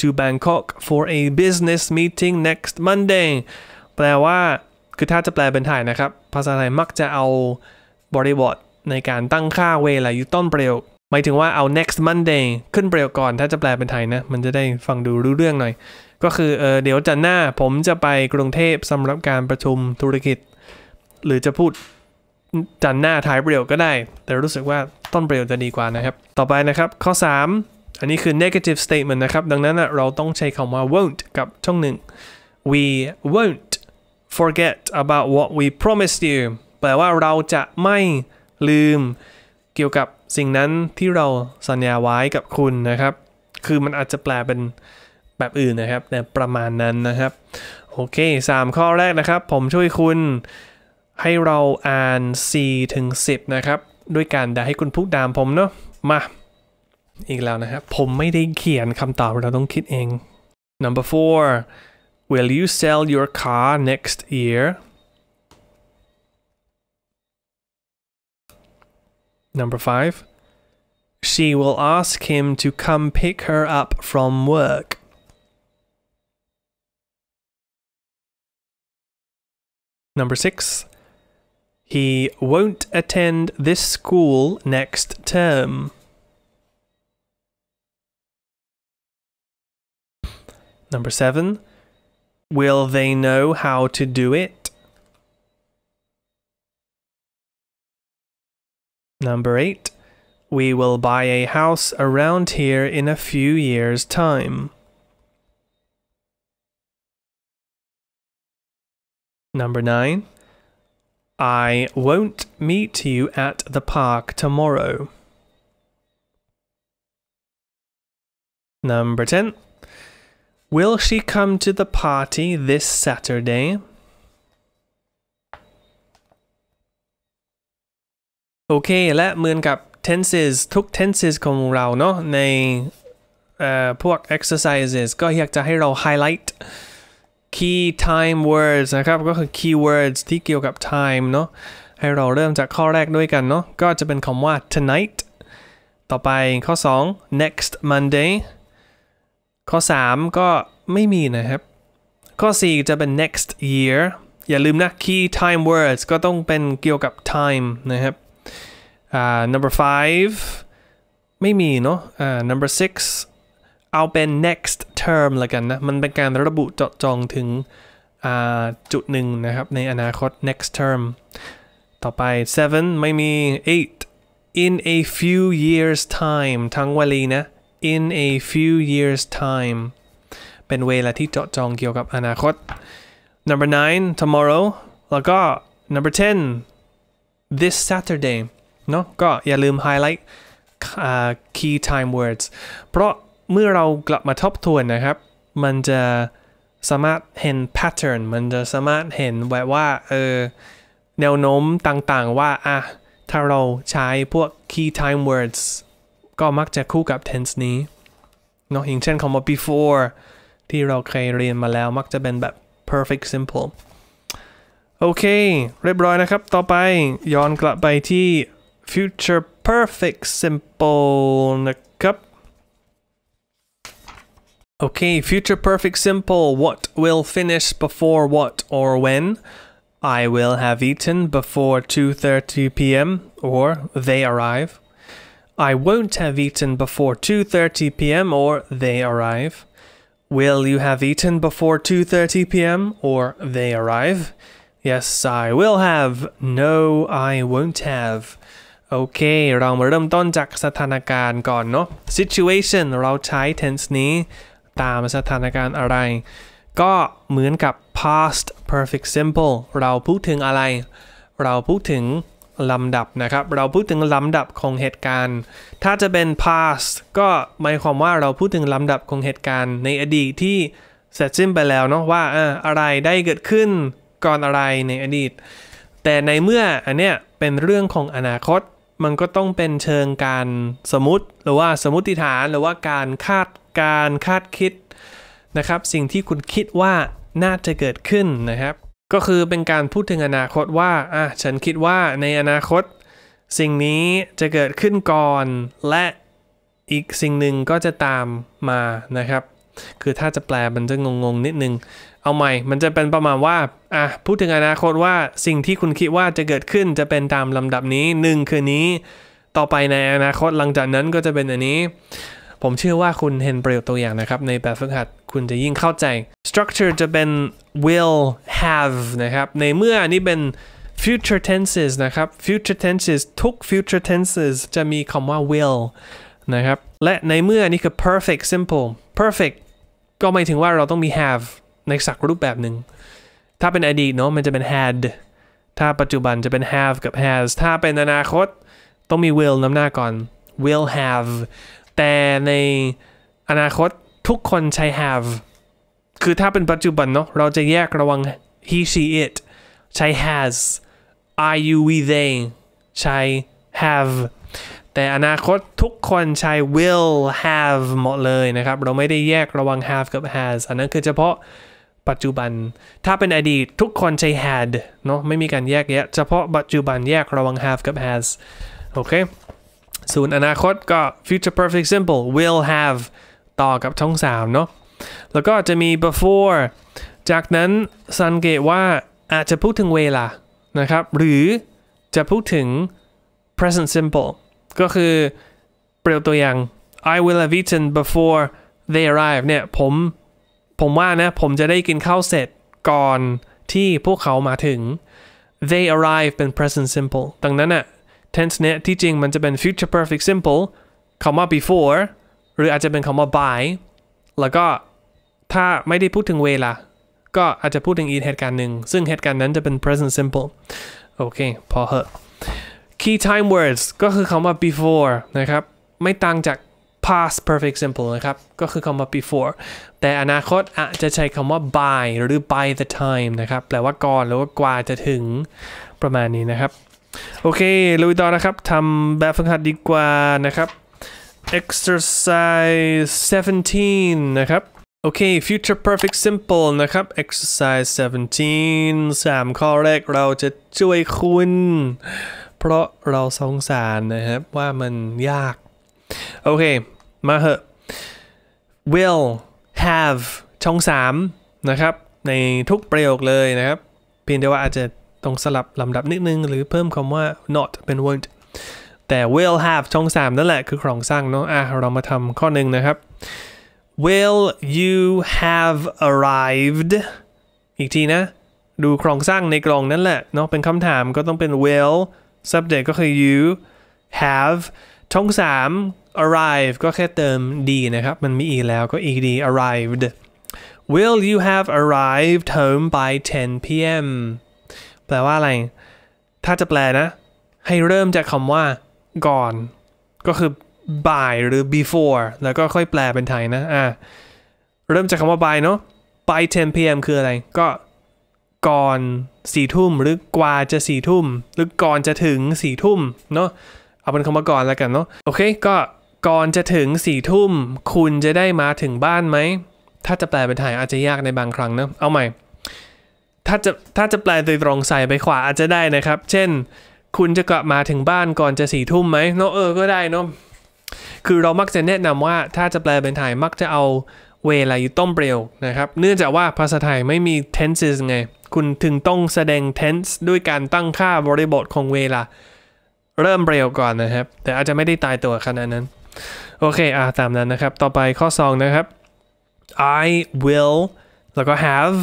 to Bangkok for a business meeting next Monday แปลว่า คือถ้าจะแปลเป็นไทยนะครับ ภาษาไทยมักจะเอาบริบทในการตั้งค่าเวลาอยู่ต้นประโยคหมายถึงว่าเอา next Monday ขึ้นประโยคก่อน ถ้าจะแปลเป็นไทยนะ มันจะได้ฟังดูรู้เรื่องหน่อย ก็คือเออเดี๋ยวจันหน้า ผมจะไปกรุงเทพสำหรับการประชุมธุรกิจ หรือจะพูดจันหน้าท้ายประโยคก็ได้ แต่รู้สึกว่าต้นประโยคจะดีกว่านะครับ ต่อไปนะครับ ข้อ 3อันนี้คือ negative statement นะครับ ดังนั้นเราต้องใช้คำว่า won't กับช่องหนึ่ง we won't forget about what we promised you แปลว่าเราจะไม่ลืมเกี่ยวกับสิ่งนั้นที่เราสัญญาไว้กับคุณนะครับ คือมันอาจจะแปลเป็นแบบอื่นนะครับ แต่ประมาณนั้นนะครับ โอเค 3 ข้อแรกนะครับ ผมช่วยคุณให้เราอ่าน4ถึง 10 นะครับ ด้วยการได้ให้คุณพูดตามผมเนาะมาอีกแล้วนะฮะผมไม่ได้เขียนคำตอบเราต้องคิดเอง number four will you sell your car next year number five she will ask him to come pick her up from work number six he won't attend this school next term Number seven, will they know how to do it? Number eight, we will buy a house around here in a few years' time. Number nine, I won't meet you at the park tomorrow. Number 10. Will she come to the party this Saturday? โอเคและเหมือนกับ tenses ทุก tenses ของเราเนาะในพวก exercises ก็อยากจะให้เรา highlight key time words นะครับ ก็คือ key words ที่เกี่ยวกับ time เนาะให้เราเริ่มจากข้อแรกด้วยกันเนาะก็จะเป็นคำว่า tonight ต่อไปข้อ 2 next Monday ข้อ 3 ก็ไม่มีนะครับ ข้อ 4 จะเป็น next year อย่าลืมนะ key time words ก็ต้องเป็นเกี่ยวกับ time นะครับ uh, number 5 ไม่มีเนาะ uh, number 6 เอาเป็น next term ละกันนะ มันเป็นการระบุเจาะจงถึงจุดหนึ่งนะครับ ในอนาคต next term ต่อไป 7 ไม่มี 8 in a few years time ทั้งวลีนะ in a few years time เป็นเวลาที่เจาะจองเกี่ยวกับอนาคต number nine tomorrow แล้วก็ number ten this Saturday เนาะก็อย่าลืม highlight uh, key time words เพราะเมื่อเรากลับมาทบทวนนะครับ มันจะสามารถเห็น pattern มันจะสามารถเห็นแบบว่าเออแนวโน้มต่างๆว่าอะถ้าเราใช้พวก key time words ก็มักจะคู่กับ tense นี้เนาะอย่างเช่นคำว่า before ที่เราเคยเรียนมาแล้ว มักจะเป็นแบบ perfect simple โอเคเรียบร้อยนะครับ ต่อไปย้อนกลับไปที่ future perfect simple นะครับโอเค future perfect simple what will finish before what or when I will have eaten before 2:30 p.m. or they arrive I won't have eaten before 2.30 p.m. or they arrive. Will you have eaten before 2.30 p.m. or they arrive? Yes, I will have. No, I won't have. Okay. เรามาเริ่มต้นจากสถานการณ์ก่อนเนาะ situation เราใช้ tense นี้ตามสถานการณ์อะไรก็เหมือนกับ past perfect simple เราพูดถึงอะไรเราพูดถึงลำดับนะครับเราพูดถึงลำดับของเหตุการณ์ ถ้าจะเป็น past ก็หมายความว่าเราพูดถึงลำดับของเหตุการณ์ในอดีตที่เสร็จสิ้นไปแล้วเนาะว่าอะไรได้เกิดขึ้นก่อนอะไรในอดีต แต่ในเมื่ออันเนี้ยเป็นเรื่องของอนาคต มันก็ต้องเป็นเชิงการสมมติ หรือว่าสมมติฐานหรือว่าการคาดการคาดคิดนะครับ สิ่งที่คุณคิดว่าน่าจะเกิดขึ้นนะครับก็คือเป็นการพูดถึงอนาคตว่าอ่ะฉันคิดว่าในอนาคต สิ่งนี้จะเกิดขึ้นก่อน และอีกสิ่งหนึ่งก็จะตามมานะครับ คือถ้าจะแปลมันจะงงๆนิดนึง เอาใหม่มันจะเป็นประมาณว่าอ่ะพูดถึงอนาคตว่าสิ่งที่คุณคิดว่าจะเกิดขึ้นจะเป็นตามลำดับนี้หนึ่งคือนี้ต่อไปในอนาคตหลังจากนั้นก็จะเป็นอันนี้ ผมเชื่อว่าคุณเห็นประโยชน์ตัวอย่างนะครับ ในแบบฝึกหัดคุณจะยิ่งเข้าใจ structure จะเป็น will have นะครับ ในเมื่อนี่เป็น future tenses นะครับ future tenses ทุก future tenses จะมีคำว่า will นะครับ และในเมื่อนี่คือ perfect simple perfect ก็หมายถึงว่าเราต้องมี have ในสักรูปแบบหนึ่ง ถ้าเป็นอดีตเนาะ มันจะเป็น had ถ้าปัจจุบันจะเป็น have กับ has ถ้าเป็นอนาคตต้องมี will นำหน้าก่อน will have แต่ในอนาคตทุกคนใช้ have คือถ้าเป็นปัจจุบันเนาะเราจะแยกระวัง he she it ใช้ has I you we they ใช้ have แต่อนาคตทุกคนใช้ will have หมดเลยนะครับ เราไม่ได้แยกระวัง have กับ has อันนั้นคือเฉพาะปัจจุบัน ถ้าเป็นอดีตทุกคนใช้ had เนาะไม่มีการแยกแยะเฉพาะปัจจุบันแยกระวัง have กับ has โอเค ส่วนอนาคตก็ future perfect simple will have ต่อกับช่องสามเนาะแล้วก็จะมี before จากนั้น สังเกตว่าอาจจะพูดถึงเวลานะครับหรือจะพูดถึง present simple ก็คือ เปรียบตัวอย่าง I will have eaten before they arrive เนี่ยผม ผมว่านะ ผมจะได้กินข้าวเสร็จก่อนที่พวกเขามาถึง they arrive เป็น present simple ดังนั้นอะ tense เนี่ยที่จริงมันจะเป็น future perfect simple คำว่า before หรืออาจจะเป็นคำว่า by แล้วก็ถ้าไม่ได้พูดถึงเวลา ก็อาจจะพูดถึงอีกเหตุการณ์หนึ่ง ซึ่งเหตุการณ์นั้นจะเป็น present simple โอเค พอเหอะ key time words ก็คือคำว่า before นะครับ ไม่ต่างจาก past perfect simple นะครับ ก็คือคำว่า before แต่อนาคตอาจจะใช้คำว่า by หรือ by the time นะครับ แปลว่าก่อนหรือว่ากว่าจะถึง ประมาณนี้นะครับ โอเค ลุยต่อนะครับ ทำแบบฝึกหัดดีกว่านะครับ exercise 17 นะครับโอเค future perfect simple นะครับ exercise 17 3 ข้อแรกเราจะช่วยคุณ เพราะเราสงสารนะครับ ว่ามันยากโอเคมาเหอะ will have ช่อง3 นะครับ ในทุกประโยคเลยนะครับ เพียงแต่ว่าอาจจะต้องสลับลำดับนิดนึง หรือเพิ่มคำว่า not เป็น won't แต่ will have ช่อง3 นั่นแหละคือโครงสร้างเนาะอ่ะเรามาทำข้อหนึ่งนะครับ will you have arrived อีกทีนะ ดูโครงสร้างในกล่องนั่นแหละเนาะ เป็นคำถามก็ต้องเป็น will subject ก็คือ you have ช่อง 3 arrive ก็แค่เติม d นะครับ มันมี e แล้วก็ ed arrived will you have arrived home by 10 p.m. แปลว่าอะไร ถ้าจะแปลนะ ให้เริ่มจากคำว่าก่อน ก็คือบ y ายหรือ before แล้วก็ค่อยแปลเป็นไทยนะอ่าเริ่มจากคำว่า by เนาะ by 10 p.m. คืออะไร ก็ ก่อนสี่ทุ่มหรือกว่า จะสี่ทุ่มหรือก่อนจะถึงสี่ทุ่มเนาะ เอาเป็นคำว่าก่อนแล้วกันเนาะ โอเค ก็ก่อนจะถึงสี่ทุ่ม คุณจะได้มาถึงบ้านไหม ถ้าจะแปลเป็นไทย อาจจะยากในบางครั้งเนาะ เอาใหม่ ถ้าจะถ้าจะแปลโดยตรงใส่ไปขวาอาจจะได้นะครับ เช่น คุณจะกลับมาถึงบ้านก่อนจะสี่ทุ่มไหมเนาะเออ ก็ได้เนาะคือเรามักจะแนะนำว่าถ้าจะแปลเป็นไทยมักจะเอาเวลาอยู่ต้มเปรียวนะครับ เนื่องจากว่าภาษาไทยไม่มี tenses ไง คุณถึงต้องแสดง tense ด้วยการตั้งค่าบริบทของเวลา เริ่มเปรียวก่อนนะครับ แต่อาจจะไม่ได้ตายตัวขนาดนั้น โอเคอ่าตามนั้นนะครับ ต่อไปข้อ 2 นะครับ I will แล้วก็ have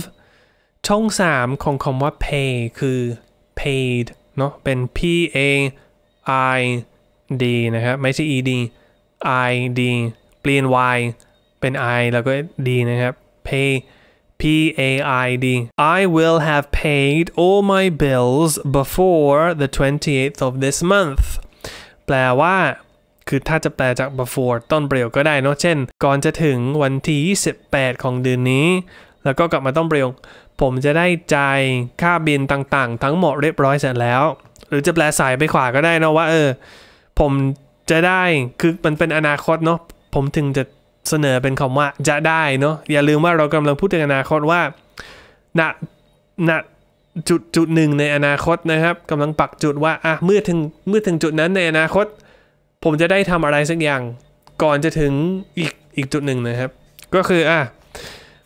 ช่อง3ของคำว่า pay คือ paid เนาะเป็น p a i d นะครับไม่ใช่ e d i d เปลี่ยน y เป็น i แล้วก็ d นะครับ pay p a i d I will have paid all my bills before the 28th of this month แปลว่าคือถ้าจะแปลจาก before ต้นปรียวก็ได้เนาะเช่น ก่อนจะถึงวันที่ 28 ของเดือนนี้ แล้วก็กลับมาต้นปรียวผมจะได้จ่ายค่าบินต่างๆ ทั้งหมดเรียบร้อยเสร็จแล้ว หรือจะแปลสายไปขวาก็ได้นะว่า เออ ผมจะได้คือมันเป็นอนาคตเนาะผมถึงจะเสนอเป็นคำว่าจะได้เนาะอย่าลืมว่าเรากำลังพูดถึงอนาคตว่า ณณจุดจุดหนึ่งในอนาคตนะครับกำลังปักจุดว่าอ่ะเมื่อถึงเมื่อถึงจุดนั้นในอนาคต ผมจะได้ทำอะไรสักอย่างก่อนจะถึงอีกอีกจุดหนึ่งนะครับ ก็คืออ่ะ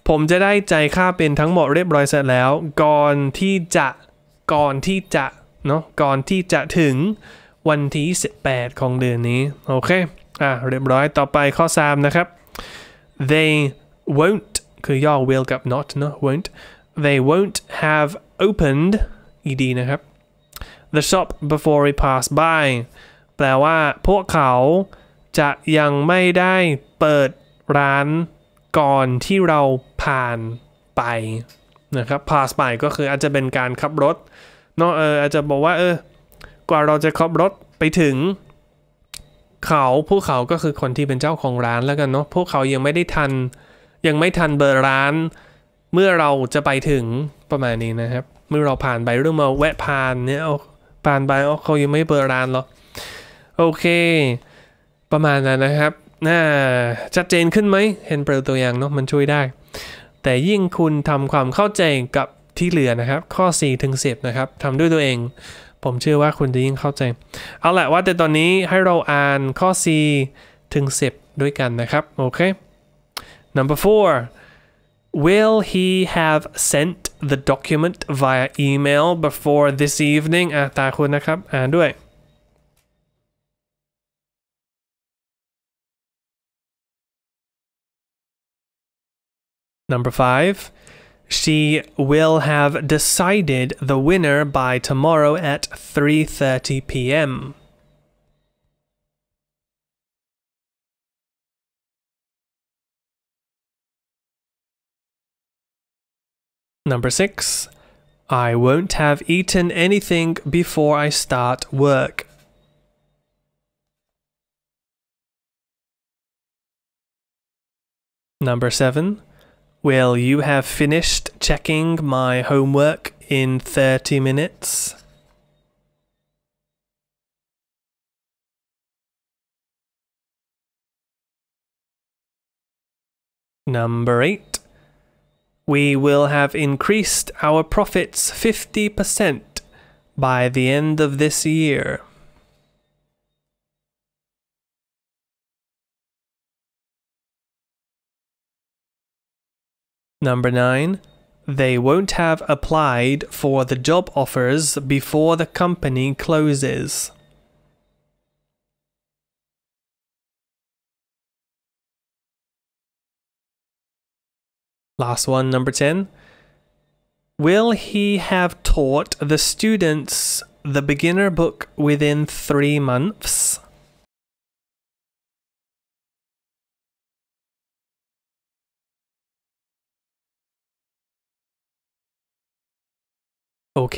ผมจะได้ใจค่าเป็นทั้งหมดเรียบร้อยเสร็จแล้ว ก่อนที่จะก่อนที่จะเนาะก่อนที่จะถึงวันที่ 18 ของเดือนนี้ โอเค อ่ะ เรียบร้อย ต่อไปข้อ 3 นะครับ they won't คือย่อ will กับ not นะ won't they won't have opened ed นะครับ the shop before we pass by แปลว่าพวกเขาจะยังไม่ได้เปิดร้านก่อนที่เราผ่านไป นะครับ pass by ก็คืออาจจะเป็นการขับรถเนาะเอออาจจะบอกว่า เออกว่าเราจะขับรถไปถึงเขาผู้เขาก็คือคนที่เป็นเจ้าของร้านแล้วกันเนาะพวกเขายังไม่ได้ทัน ยังไม่ทันเบอร์ร้าน เมื่อเราจะไปถึงประมาณนี้นะครับ เมื่อเราผ่านไปเรื่องมาแวะผ่านเนี่ยอผ่านไปเอเขายังไม่เบอร์ร้านหรอโอเค ประมาณนั้นนะครับน่าชัดเจนขึ้นไหมเห็นเปรตัวอย่างเนาะมันช่วยได้ แต่ยิ่งคุณทำความเข้าใจกับที่เหลือนะครับ ข้อ 4 ถึง10นะครับทำด้วยตัวเองผมเชื่อว่าคุณจะยิ่งเข้าใจ เอาละว่า แต่ตอนนี้ให้เราอ่านข้อ4ถึง 10 ด้วยกันนะครับ โอเค number four will he have sent the document via email before this evening อ่ะตาคุณนะครับ อ่านด้วย Number five, She will have decided the winner by tomorrow at 3:30 p.m. Number 6. I won't have eaten anything before I start work. Number 7. Will you have finished checking my homework in 30 minutes? Number 8. We will have increased our profits 50% by the end of this year. Number 9. They won't have applied for the job offers before the company closes. Last one, number 10. Will he have taught the students the beginner book within three months? โอเค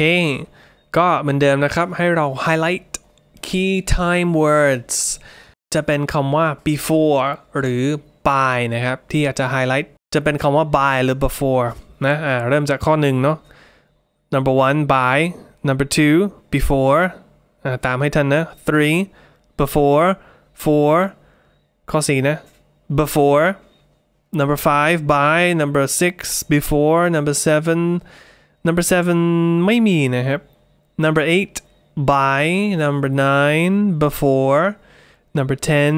ก็เหมือนเดิมนะครับ ให้เรา highlight key time words จะเป็นคำว่า before หรือ by นะครับ ที่อาจจะ highlight จะเป็นคำว่า by หรือ before นะอ่าเริ่มจากข้อหนึ่งเนาะ number one by number two before อ่าตามให้ทันนะ three before four ข้อสี่นะ before number five by number six before number seven number seven ไม่มีนะครับ number eight by number nine before number ten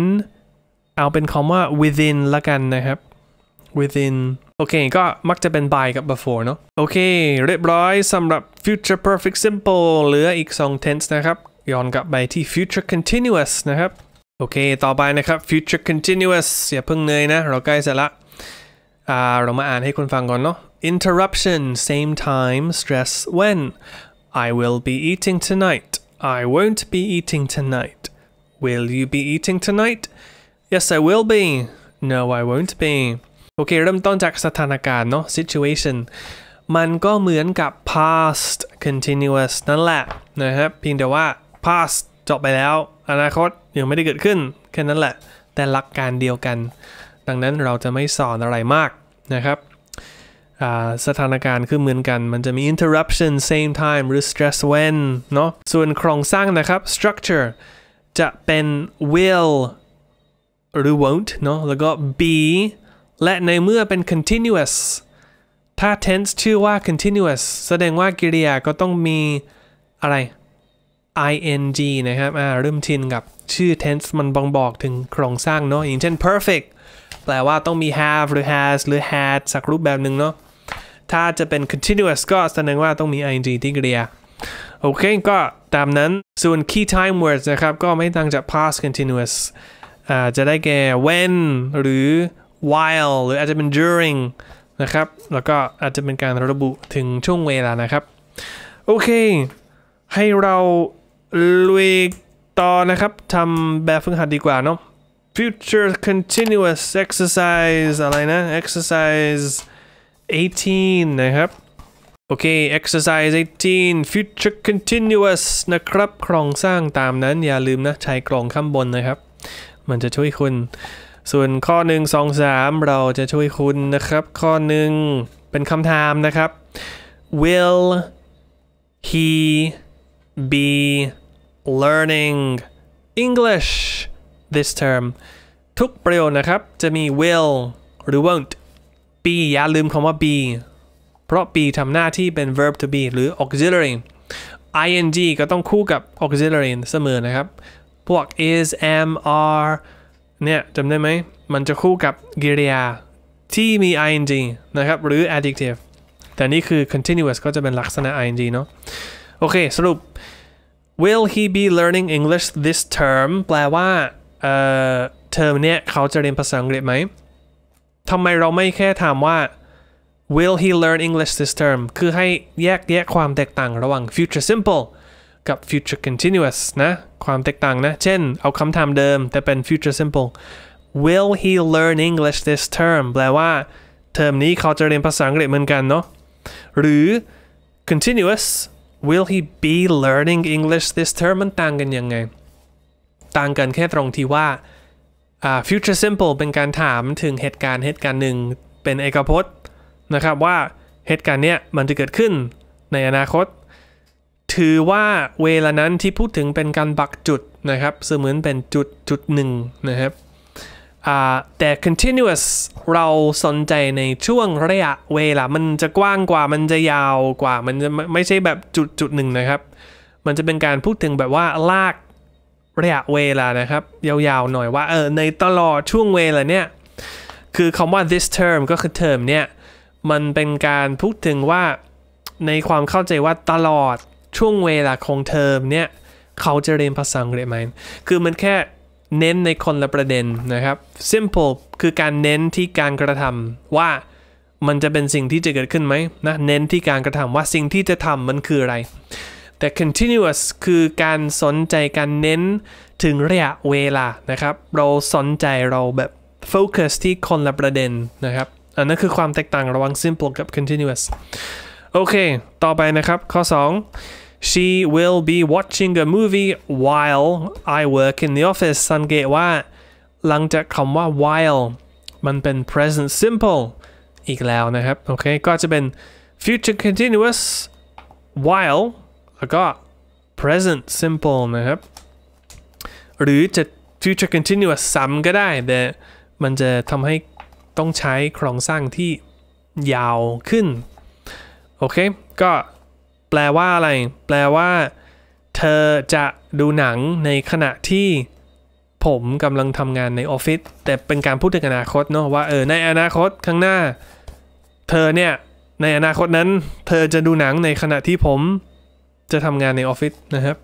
เอาเป็นคำว่า within ละกันนะครับ within โอเค ก็มักจะเป็น by กับ before เนาะโอเค เรียบร้อยสำหรับ future perfect simple เหลืออีก2 tense นะครับย้อนกลับไปที่ future continuous นะครับ โอเค ต่อไปนะครับ future continuous อย่าเพิ่งเนยนะ เราใกล้เสร็จละเรามาอ่านให้คุณฟังก่อนเนาะ interruption, same time, stress when. I will be eating tonight. I won't be eating tonight. Will you be eating tonight? Yes, I will be. No, I won't be. โอเค เริ่มต้นจากสถานการณ์เนาะ situation มันก็เหมือนกับ past continuous นั่นแหละ นะครับเพียงแต่ว่า past จบไปแล้ว อนาคตยังไม่ได้เกิดขึ้นแค่นั้นแหละ แต่หลักการเดียวกัน ดังนั้นเราจะไม่สอนอะไรมากนะครับสถานการณ์คือเหมือนกัน มันจะมี interruption same time หรือ stress when เนาะส่วนโครงสร้างนะครับ structure จะเป็น will หรือ won't เนาะแล้วก็ be และในเมื่อเป็น continuous ถ้า tense ชื่อว่า continuous แสดงว่ากิริยาก็ต้องมีอะไร ing นะครับ อ่า เริ่มทินกับชื่อ tense มันบ่งบอกถึงโครงสร้างเนาะอย่างเช่น perfect แปลว่าต้องมี have หรือ has หรือ had สักรูปแบบหนึ่งเนาะถ้าจะเป็น continuous ก็แสดงว่าต้องมี ing ที่กริยาโอเค ก็ตามนั้นส่วน key time words นะครับ ก็ไม่ต่างจาก past continuous จะได้แก่ when หรือ while หรืออาจจะเป็น during นะครับแล้วก็อาจจะเป็นการระบุถึงช่วงเวลานะครับ โอเค ให้เราลุยต่อนะครับทำแบบฝึกหัดดีกว่าเนาะ future continuous exercise อะไรนะ exercise 18 นะครับ โอเค exercise 18 future continuous นะครับโครงสร้างตามนั้น อย่าลืมนะ ใช้กรองข้างบนนะครับ มันจะช่วยคุณ ส่วนข้อ 1 2 3 เราจะช่วยคุณนะครับ ข้อ 1 เป็นคำถามนะครับ will he be learning English this term ทุกประโยคนะครับ จะมี will หรือ won't be อย่าลืมคำว่า be เพราะ be ทำหน้าที่เป็น verb to be หรือ auxiliary ing ก็ต้องคู่กับ auxiliary เสมอนะครับพวก is am are เนี่ยจำได้ไหมมันจะคู่กับกริยาที่มี ing นะครับหรือ adjective แต่นี่คือ continuous ก็จะเป็นลักษณะ ing เนาะโอเค สรุป will he be learning English this term แปลว่าเทอมเนี้ยเขาจะเรียนภาษาอังกฤษไหมทำไมเราไม่แค่ถามว่า will he learn English this term คือให้แยกแยะความแตกต่างระหว่าง future simple กับ future continuous นะ ความแตกต่างนะ เช่น เอาคำถามเดิมแต่เป็น future simple will he learn English this term แปลว่า เทอมนี้เขาจะเรียนภาษาอังกฤษเหมือนกันเนาะ หรือ continuous will he be learning English this term มันต่างกันยังไง ต่างกันแค่ตรงที่ว่า future simple เป็นการถามถึงเหตุการณ์เหตุการณ์หนึ่งเป็นเอกพจน์นะครับว่าเหตุการณ์เนี้ยมันจะเกิดขึ้นในอนาคตถือว่าเวลานั้นที่พูดถึงเป็นการบักจุดนะครับเสมือนเป็นจุดจุดหนึ่งนะครับแต่ continuous เราสนใจในช่วงระยะเวลามันจะกว้างกว่ามันจะยาวกว่ามันจะไม่ใช่แบบจุดจุดหนึ่งนะครับมันจะเป็นการพูดถึงแบบว่าลากระยะเวลานะครับ ยาวๆหน่อยว่าเออในตลอดช่วงเวลาเนี่ยคือคำว่า this term ก็คือ term เนี่ยมันเป็นการพูดถึงว่าในความเข้าใจว่าตลอดช่วงเวลาของเทอมเนี่ยเขาจะเรียนภาษาอังกฤษไหมคือมันแค่เน้นในคนละประเด็นนะครับ simple คือการเน้นที่การกระทำว่ามันจะเป็นสิ่งที่จะเกิดขึ้นไหมนะเน้นที่การกระทำว่าสิ่งที่จะทำมันคืออะไรแต่ continuous คือการสนใจการเน้นถึงระยะเวลานะครับ เราสนใจเราแบบ focus ที่คนละประเด็นนะครับ อันนั้นคือความแตกต่างระหว่าง simple กับ continuous โอเค ต่อไปนะครับข้อ 2 she will be watching a movie while I work in the office สังเกตว่าหลังจากคำว่า while มันเป็น present simple อีกแล้วนะครับ โอเค ก็จะเป็น future continuous while แล้วก็ present simple นะครับ หรือจะ future continuous ซ้ำก็ได้แต่มันจะทำให้ต้องใช้โครงสร้างที่ยาวขึ้น โอเค ก็แปลว่าอะไร แปลว่าเธอจะดูหนังในขณะที่ผมกำลังทำงานในออฟฟิศ แต่เป็นการพูดถึงอนาคตเนาะ ว่าเออ ในอนาคตข้างหน้า เธอเนี่ย ในอนาคตนั้น เธอจะดูหนังในขณะที่ผมจะทำงานในออฟฟิศนะครับ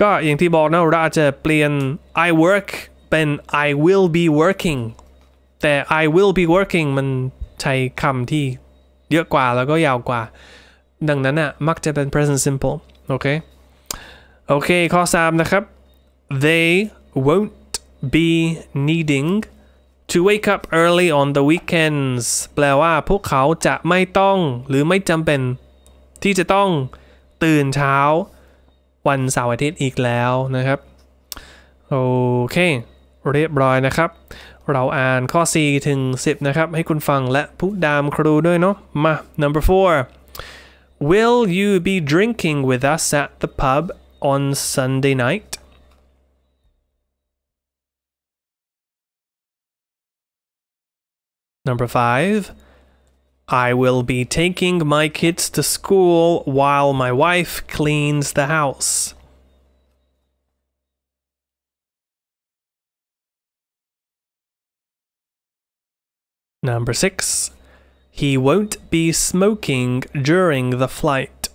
ก็อย่างที่บอกนะเราอาจจะเปลี่ยน I work เป็น I will be working แต่ I will be working มันใช้คำที่เยอะกว่าแล้วก็ยาวกว่า ดังนั้นนะ่ะ มักจะเป็น present simple โอเค โอเค ข้อ 3 นะครับ they won't be needing to wake up early on the weekends แปลว่าพวกเขาจะไม่ต้อง หรือไม่จำเป็นที่จะต้องตื่นเช้าวันเสาร์อาทิตย์อีกแล้วนะครับ โอเค เรียบร้อยนะครับ เราอ่านข้อ 4 ถึง 10 นะครับ ให้คุณฟังและผู้ดามครูด้วยเนาะมา number four will you be drinking with us at the pub on Sunday night number five I will be taking my kids to school while my wife cleans the house. Number 6. He won't be smoking during the flight.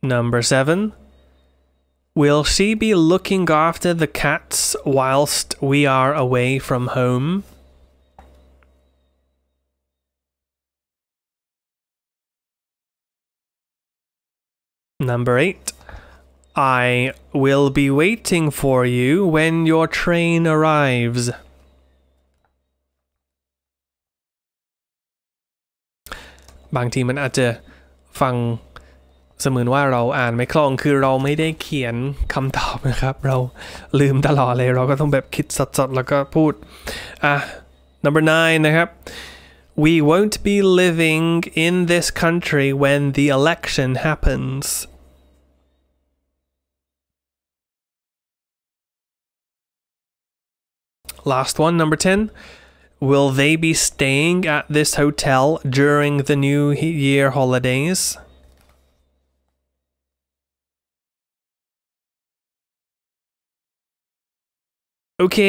Number 7. Will she be looking after the cats whilst we are away from home? Number 8. I will be waiting for you when your train arrives. Bang team fang สมือนว่าเราอ่านไม่คล่องคือเราไม่ได้เขียนคำตอบนะครับเราลืมตลอดเลยเราก็ต้องแบบคิดสดๆแล้วก็พูดอ่ะ number nine นะครับ we won't be living in this country when the election happens last one number 10 will they be staying at this hotel during the new year holidays โอเค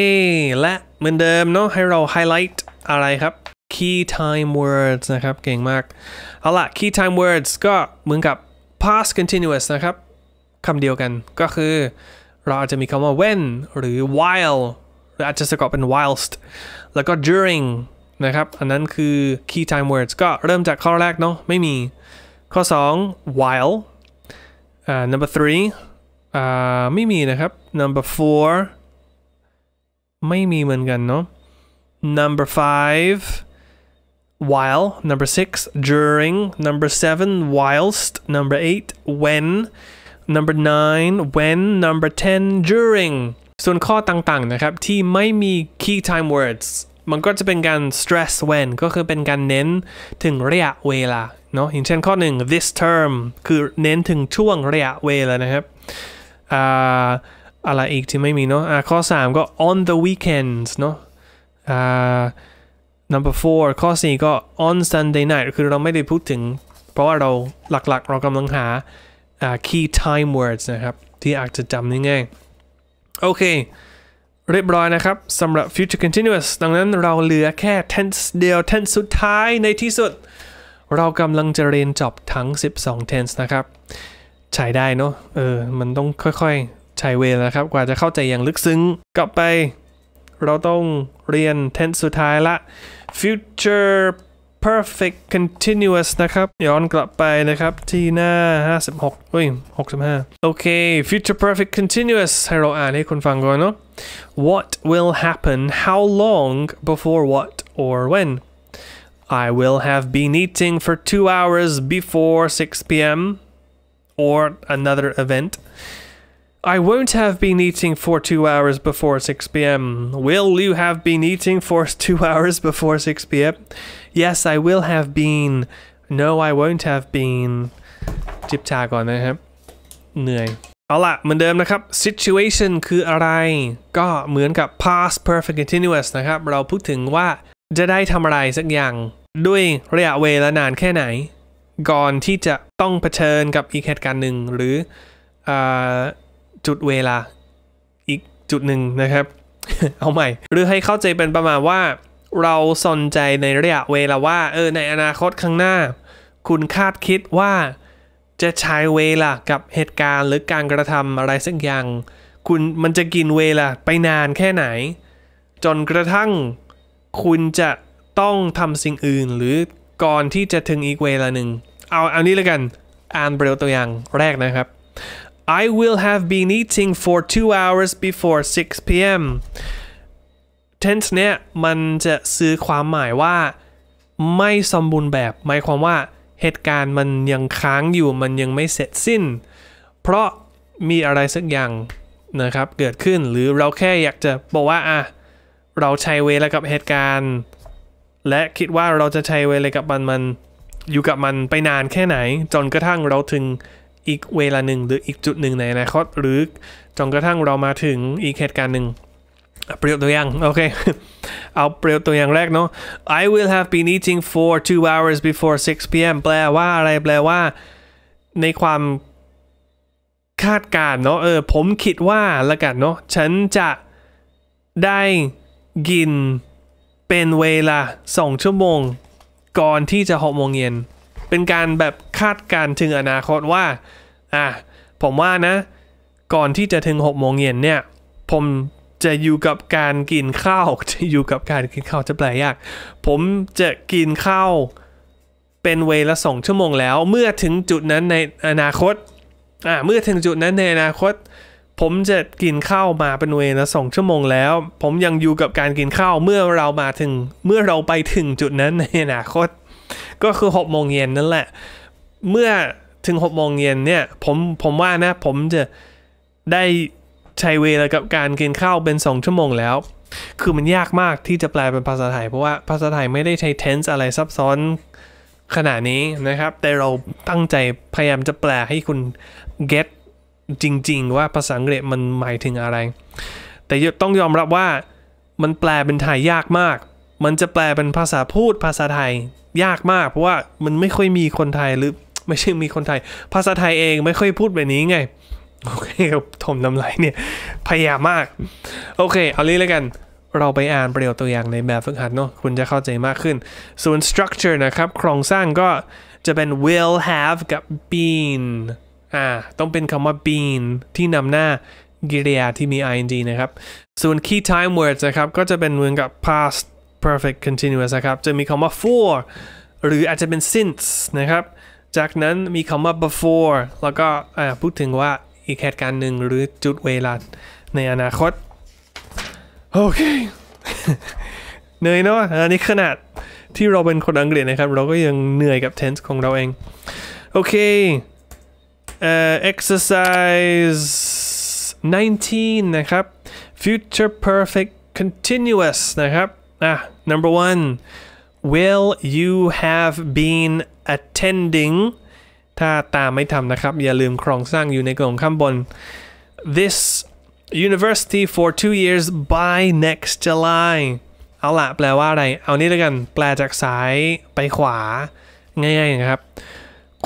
และเหมือนเดิมเนาะให้เราไฮไลท์อะไรครับ key time words นะครับ เก่งมาก เอาละ key time words ก็เหมือนกับ past continuous นะครับ คำเดียวกัน ก็คือ เราอาจจะมีคำว่า when หรือ while หรืออาจจะสะกดเป็น whilst แล้วก็ during นะครับ อันนั้นคือ key time words ก็เริ่มจากข้อแรกเนาะ ไม่มี ข้อ 2 while uh, number 3 uh, ไม่มีนะครับ number 4ไม่มีเหมือนกันเนาะ number five while number six during number seven whilst number eight when number nine when number ten during ส่วนข้อต่างๆนะครับ ที่ไม่มี key time words มันก็จะเป็นการ stress when ก็คือเป็นการเน้นถึงระยะเวลา เนาะอย่างเช่นข้อหนึ่ง this term คือเน้นถึงช่วงระยะเวลานะครับอะไรอีกที่ไม่มีเนาะอข้อ 3 ก็ on the weekends เนาะอ่า number four ข้อ 4 ก็ on Sunday night คือเราไม่ได้พูดถึง เพราะว่าเราหลัก ๆ เรากำลังหา อ่า key time words นะครับ ที่อาจจะจำง่ายโอเค เรียบร้อยนะครับสำหรับ future continuous ดังนั้นเราเหลือแค่ tense เดียว tense สุดท้ายในที่สุด เรากำลังจะเรียนจบทั้ง 12 tense นะครับใช้ได้เนาะเออมันต้องค่อยๆใช้เวลนะครับกว่าจะเข้าใจอย่างลึกซึ้งกลับไปเราต้องเรียน tense สุดท้ายละ future perfect continuous นะครับย้อนกลับไปนะครับที่หน้า56เฮ้ย65โอเค future perfect continuous ให้เราอ่านให้คุณฟังก่อนเนาะ what will happen how long before what or when I will have been eating for two hours before 6 p.m. or another event I won't have been eating for two hours before 6 pm. Will you have been eating for two hours before 6 pm? Yes, I will have been. No, I won't have been. จิบชาก่อนนะครับเหนื่อย เอาละเหมือนเดิมนะครับ situation คืออะไรก็เหมือนกับ past perfect continuous นะครับ เราพูดถึงว่าจะได้ทำอะไรสักอย่างด้วยระยะเวลานานแค่ไหน ก่อนที่จะต้องเผชิญกับอีกเหตุการณ์หนึ่งหรือจุดเวลาอีกจุดหนึ่งนะครับเอาใหม่ หรือให้เข้าใจเป็นประมาณว่า เราสนใจในระยะเวลาว่าเออในอนาคตข้างหน้า คุณคาดคิดว่าจะใช้เวลากับเหตุการณ์หรือการกระทำอะไรสักอย่าง คุณมันจะกินเวลาไปนานแค่ไหน จนกระทั่ง คุณจะต้องทำสิ่งอื่นหรือก่อนที่จะถึงอีกเวลาหนึ่งเอาอันนี้แล้วกันอ่านเปรียวตัวอย่างแรกนะครับ I will have been eating for two hours before 6 p.m. tense เนี่ย มันจะซื้อความหมายว่าไม่สมบูรณ์แบบหมายความว่าเหตุการณ์มันยังค้างอยู่มันยังไม่เสร็จสิ้น เพราะมีอะไรสักอย่าง นะครับ เกิดขึ้นหรือเราแค่อยากจะบอกว่าอ่ะเราใช้เวลากับเหตุการณ์ และคิดว่าเราจะใช้เวลากับมันมันอยู่กับมันไปนานแค่ไหน จนกระทั่งเราถึงอีกเวลาหนึ่งหรืออีกจุดหนึ่งในอนาคตหรือจนกระทั่งเรามาถึงอีกเหตุการณ์หนึ่งเปรียบตัวอย่าง โอเค เอาเปรียบตัวอย่างแรกเนาะ I will have been eating for two hours before 6 p.m. แปลว่าอะไรแปลว่าในความคาดการเนาะเออผมคิดว่า ละกันเนาะฉันจะได้กินเป็นเวลา 2 ชั่วโมงก่อนที่จะหกโมงเย็นเป็นการแบบคาดการถึงอนาคตว่าอ่ะผมว่านะก่อนที่จะถึง6โมงเย็นเนี่ยผมจะอยู่กับการกินข้าวจะอยู่กับการกินข้าวจะแปลยากผมจะกินข้าวเป็นเวลาสองชั่วโมงแล้ว เมื่อถึงจุดนั้นในอนาคตอ่าเมื่อถึงจุดนั้นในอนาคต ผมจะกินข้าวมาเป็นเวลาสองชั่วโมงแล้ว ผมยังอยู่กับการกินข้าวเมื่อเรามาถึงเมื่อเราไปถึงจุดนั้นในอนาคตก็คือ6กโมงเย็นนั่นแหละ เมื่อถึง6กโมงเย็นเนี่ย ผมผมว่านะผมจะได้ใช้เวลากับการกินข้าวเป็น 2 ชั่วโมงแล้ว คือมันยากมากที่จะแปลเป็นภาษาไทย เพราะว่าภาษาไทยไม่ได้ใช้ tense อะไรซับซ้อนขนาดนี้นะครับ แต่เราตั้งใจพยายามจะแปลให้คุณ get จริงๆ ว่าภาษาอังกฤษมันหมายถึงอะไร แต่ต้องยอมรับว่ามันแปลเป็นไทยยากมากมันจะแปลเป็นภาษาพูดภาษาไทยยากมากเพราะว่ามันไม่ค่อยมีคนไทยหรือไม่ใช่มีคนไทย ภาษาไทยเองไม่ค่อยพูดแบบนี้ไง โอเคถมน้ำลายเนี่ย พยายามมาก โอเค เอาลี้แล้วกัน เราไปอ่านประโยคตัวอย่างในแบบฝึกหัดเนาะคุณจะเข้าใจมากขึ้น ส่วน structure นะครับโครงสร้างก็จะเป็น will have กับ been อ่าต้องเป็นคำว่า been ที่นำหน้ากริยาที่มี ing นะครับส่วน key time words นะครับ ก็จะเป็นเหมือนกับ past perfect continuous นะครับจะมีคำว่า for หรืออาจจะเป็น since นะครับ จากนั้นมีคำว่า before แล้วก็พูดถึงว่า อีกเหตุการณ์หนึ่งหรือจุดเวลาในอนาคต โอเคเหนื่อยเนาะอันนี้ขนาด ที่เราเป็นคนอังกฤษนะครับ เราก็ยังเหนื่อยกับ tense ของเราเอง โอเคเอ่อ exercise 19 นะครับ future perfect continuous นะครับ Ah, number one. Will you have been attending ถ้าตามไม่ทำนะครับ อย่าลืมครองสร้างอยู่ในกล่องข้างบน this university for two years by next July เอาละแปลว่าอะไรเอานี้แล้วกันแปลจากซ้ายไปขวาง่ายๆนะครับ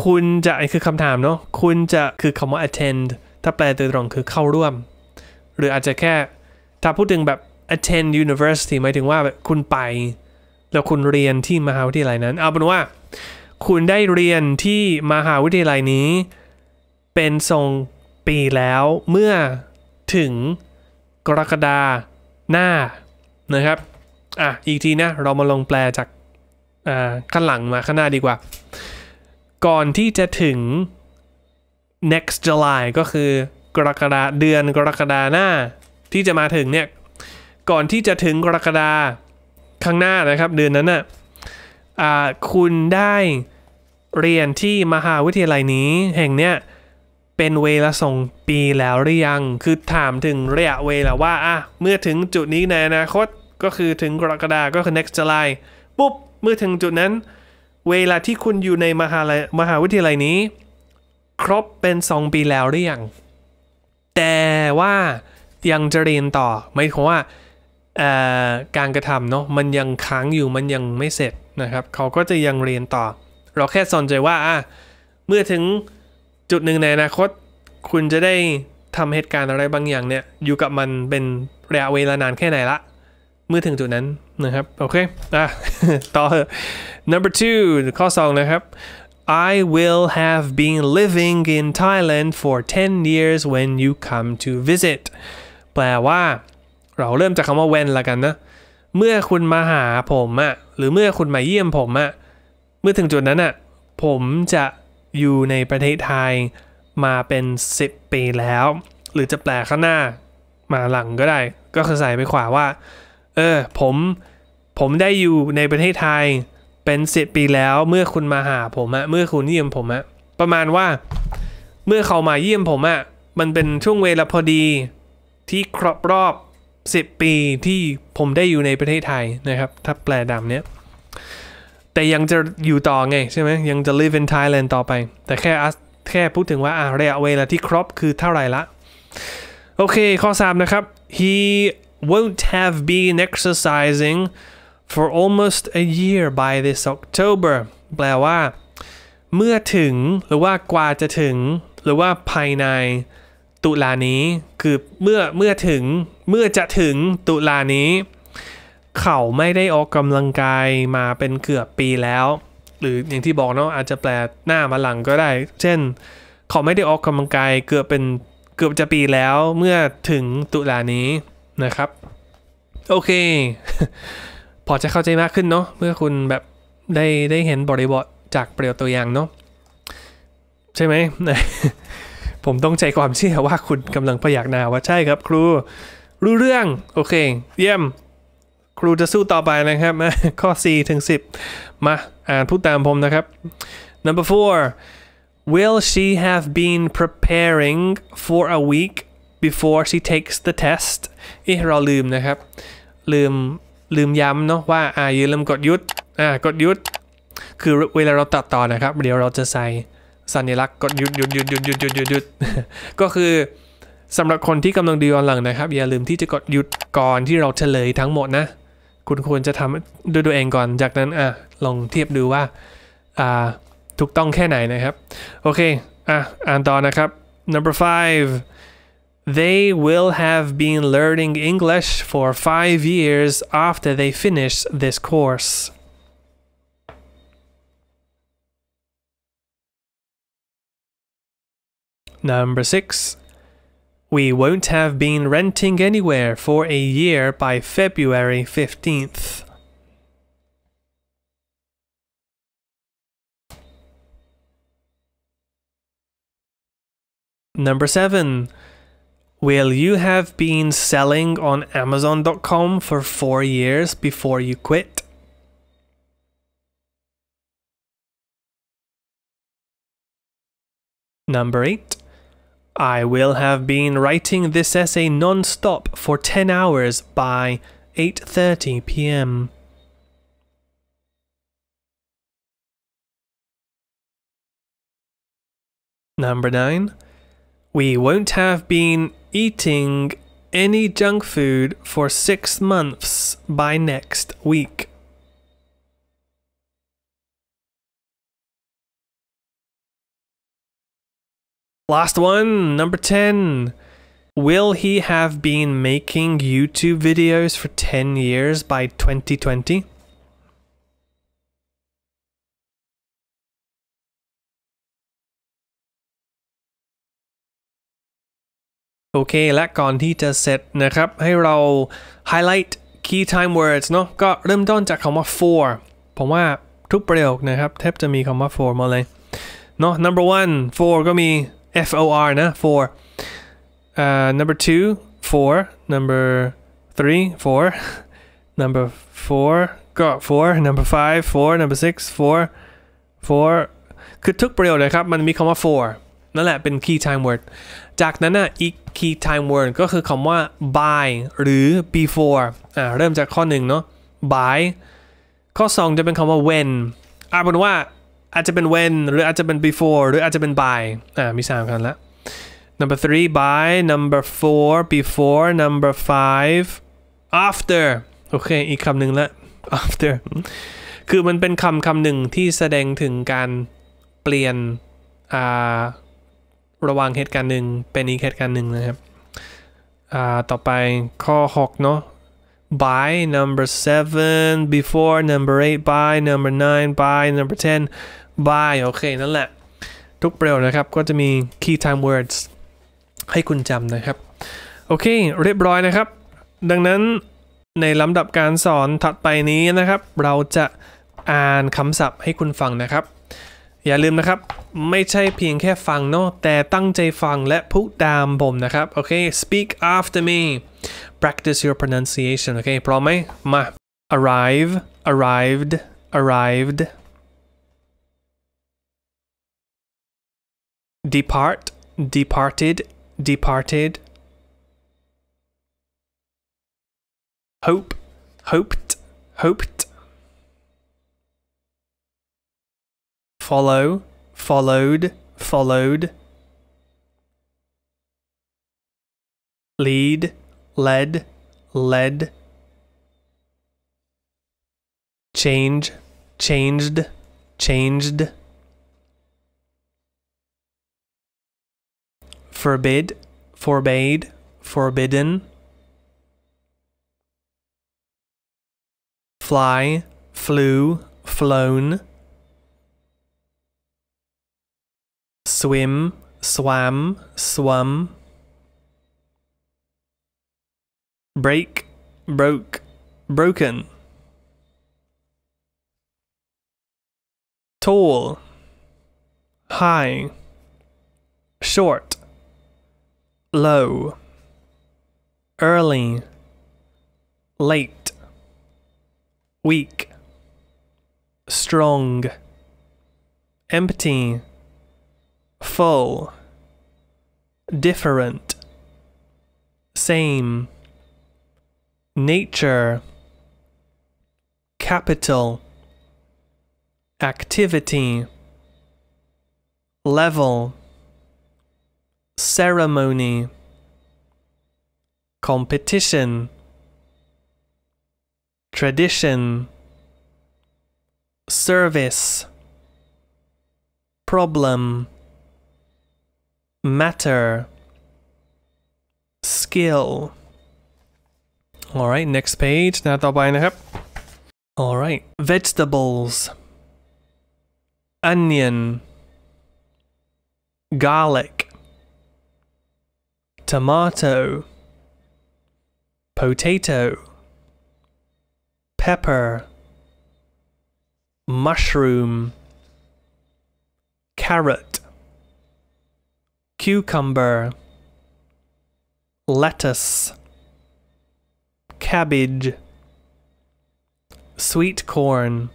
คุณจะคือคำถามเนาะคุณจะ คือคำว่า attend ถ้าแปลโดยตรงคือเข้าร่วม หรืออาจจะแค่ถ้าพูดถึงแบบ attend university หมายถึงว่าคุณไปแล้วคุณเรียนที่มหาวิทยาลัยนั้น เอาเป็นว่า คุณได้เรียนที่มหาวิทยาลัยนี้ เป็นทรงปีแล้วเมื่อถึงกรกฎาหน้านะครับอ่ะอีกทีนะเรามาลงแปลจากข้างหลังมาข้างหน้าดีกว่า ก่อนที่จะถึง next July ก็คือกรกฎาเดือนกรกฎาหน้าที่จะมาถึงเนี่ยก่อนที่จะถึงกรกฎาข้างหน้านะครับ เดือนนั้นนะ่ะคุณได้เรียนที่มหาวิทยาลัยนี้แห่งเนี้ยเป็นเวลาส่งปีแล้วหรือยัง คือถามถึงระยะเวลาว่าอ่ะเมื่อถึงจุดนี้ในอนาคตก็คือถึงกรกฎาก็คือ next July ปุ๊บเมื่อถึงจุดนั้น เวลาที่คุณอยู่ในมหาลัยมหาวิทยาลัยนี้ ครบเป็น 2 ปีแล้วหรือยัง แต่ว่ายังจะเรียนต่อไม่ถางว่าการกระทำเนาะมันยังค้างอยู่มันยังไม่เสร็จนะครับ เขาก็จะยังเรียนต่อ เราแค่สนใจว่าเมื่อถึงจุดหนึ่งในอนาคต คุณจะได้ทำเหตุการณ์อะไรบางอย่างเนี่ย อยู่กับมันเป็นระยะเวลานานแค่ไหนละ เมื่อถึงจุดนั้นนะครับ โอเคอ่ะต่อ number two ข้อสองนะครับ I will have been living in Thailand for 10 years when you come to visit แปลว่าเราเริ่มจากคำว่า when ละกันนะ เมื่อคุณมาหาผมอะหรือเมื่อคุณมาเยี่ยมผมอะเมื่อถึงจุดนั้นอะผมจะอยู่ในประเทศไทยมาเป็น 10 ปีแล้ว หรือจะแปลข้างหน้ามาหลังก็ได้ ก็คือใส่ไปขวาว่า เออผมผมได้อยู่ในประเทศไทยเป็น 10 ปีแล้ว เมื่อคุณมาหาผมอะเมื่อคุณเยี่ยมผมอะประมาณว่า เมื่อเขามาเยี่ยมผมอะมันเป็นช่วงเวลาพอดีที่ครบรอบสิบปีที่ผมได้อยู่ในประเทศไทย นะ ครับ ถ้าแปลดำเนี้ยแต่ยังจะอยู่ต่อ ไง ใช่ไหมยังจะ live in Thailand ต่อไป แต่แค่ แค่ พูดถึงว่าอะระยะเวลาที่ ครบคือเท่า ไหร่ละโอเคข้อ 3 นะครับ he won't have been exercising for almost a year by this October แปลว่าเมื่อถึงหรือว่ากว่าจะถึงหรือว่าภายในตุลานี้คือเมื่อเมื่อถึงเมื่อจะถึงตุลานี้ เขาไม่ได้ออกกำลังกายมาเป็นเกือบปีแล้ว หรืออย่างที่บอกเนาะอาจจะแปลหน้ามาหลังก็ได้ เช่น เขาไม่ได้ออกกำลังกาย เกือบเป็นเกือบจะปีแล้ว เมื่อถึงตุลานี้นะครับ โอเค พอจะเข้าใจมากขึ้นเนาะเมื่อคุณแบบได้ได้เห็นบริบทจากเปรียวตัวอย่างเนาะใช่ไหมผมต้องใจความเชื่อว่าคุณกำลังพยักหน้าว่าใช่ครับ ครู รู้เรื่อง โอเค เยี่ยม ครูจะสู้ต่อไปนะครับ ข้อ 4 ถึง 10 มาอ่านพูดตามผมนะครับ number four will she have been preparing for a week before she takes the test เอ๊ะเราลืมนะครับ ลืม ลืมย้ำเนาะว่าอ่าอย่าลืมกดยุดอ่ากดยุด คือเวลาเราตัดต่อนะครับ เดี๋ยวเราจะใส่สัญลักษณ์กดหยุดหยุดหยุดหยุดหยุดหยุดหยุดหยุดก็คือสำหรับคนที่กำลังดูออนหลังนะครับ อย่าลืมที่จะกดหยุดก่อนที่เราเฉลยทั้งหมดนะ คุณควรจะทำด้วยตัวเองก่อนจากนั้นอ่ะ ลองเทียบดูว่าอ่าถูกต้องแค่ไหนนะครับ โอเคอ่ะอ่านต่อนะครับ number five They will have been learning English for five years after they finish this course. Number 6. We won't have been renting anywhere for a year by February 15th. Number 7. Will you have been selling on Amazon.com for four years before you quit? Number 8. I will have been writing this essay non-stop for 10 hours by 8.30 p.m. Number 9. We won't have been eating any junk food for 6 months by next week. Last one, number 10. Will he have been making YouTube videos for 10 years by 2020? Okay, set, 2020? โอเคและก่อนที่จะเสร็จนะครับ ให้เรา highlight key time words เนาะก็เริ่มต้นจากคำว่า for ผมว่าทุกประโยคนะครับ four for no number one four ก็มี F O R นะ for uh, number two four number three four number four ก็ four number five four number six four four คือทุกประโยคเลยครับมันมีคำว่า for u นั่นแหละเป็น key time word จากนั้นนะอีก key time word ก็คือคำว่า by หรือ before อ่าเริ่มจากข้อหนึ่งเนาะ by ข้อ 2 จะเป็นคำว่า when อ่าเป็นว่าอาจจะเป็น when หรืออาจจะเป็น before หรืออาจจะเป็น by อ่ามี 3คำแล้ว number three by number four before number five after โอเค อีกคำหนึ่งละ after คือมันเป็นคำคำหนึ่งที่แสดงถึงการเปลี่ยน อ่าระวังเหตุการณ์หนึ่งเป็นอีกเหตุการณ์หนึ่งนะครับ อ่าต่อไปข้อ 6 เนาะ by number 7 before number 8 by number 9 by number 10บายโอเคนั่นแหละทุกประโยคนะครับ ก็จะมี key time words ให้คุณจำนะครับ โอเค เรียบร้อยนะครับ ดังนั้นในลำดับการสอนถัดไปนี้นะครับ เราจะอ่านคำศัพท์ให้คุณฟังนะครับ อย่าลืมนะครับไม่ใช่เพียงแค่ฟังเนาะแต่ตั้งใจฟังและพูดตามผมนะครับ โอเค speak after me practice your pronunciation โอเคพร้อมไหมมา arrive arrived arrived depart, departed, departed. Hope, hoped, hoped. Follow, followed, followed. Lead, led, led. Change, changed, changed. forbid, forbade, forbidden, fly, flew, flown, swim, swam, swum, break, broke, broken, tall, high, short, low, early, late, weak, strong, empty, full, different, same, nature, capital, activity, level, ceremony, competition, tradition, service, problem, matter, skill. All right, next page. All right, vegetables, onion, garlic, tomato, potato, pepper, mushroom, carrot, cucumber, lettuce, cabbage, sweet corn,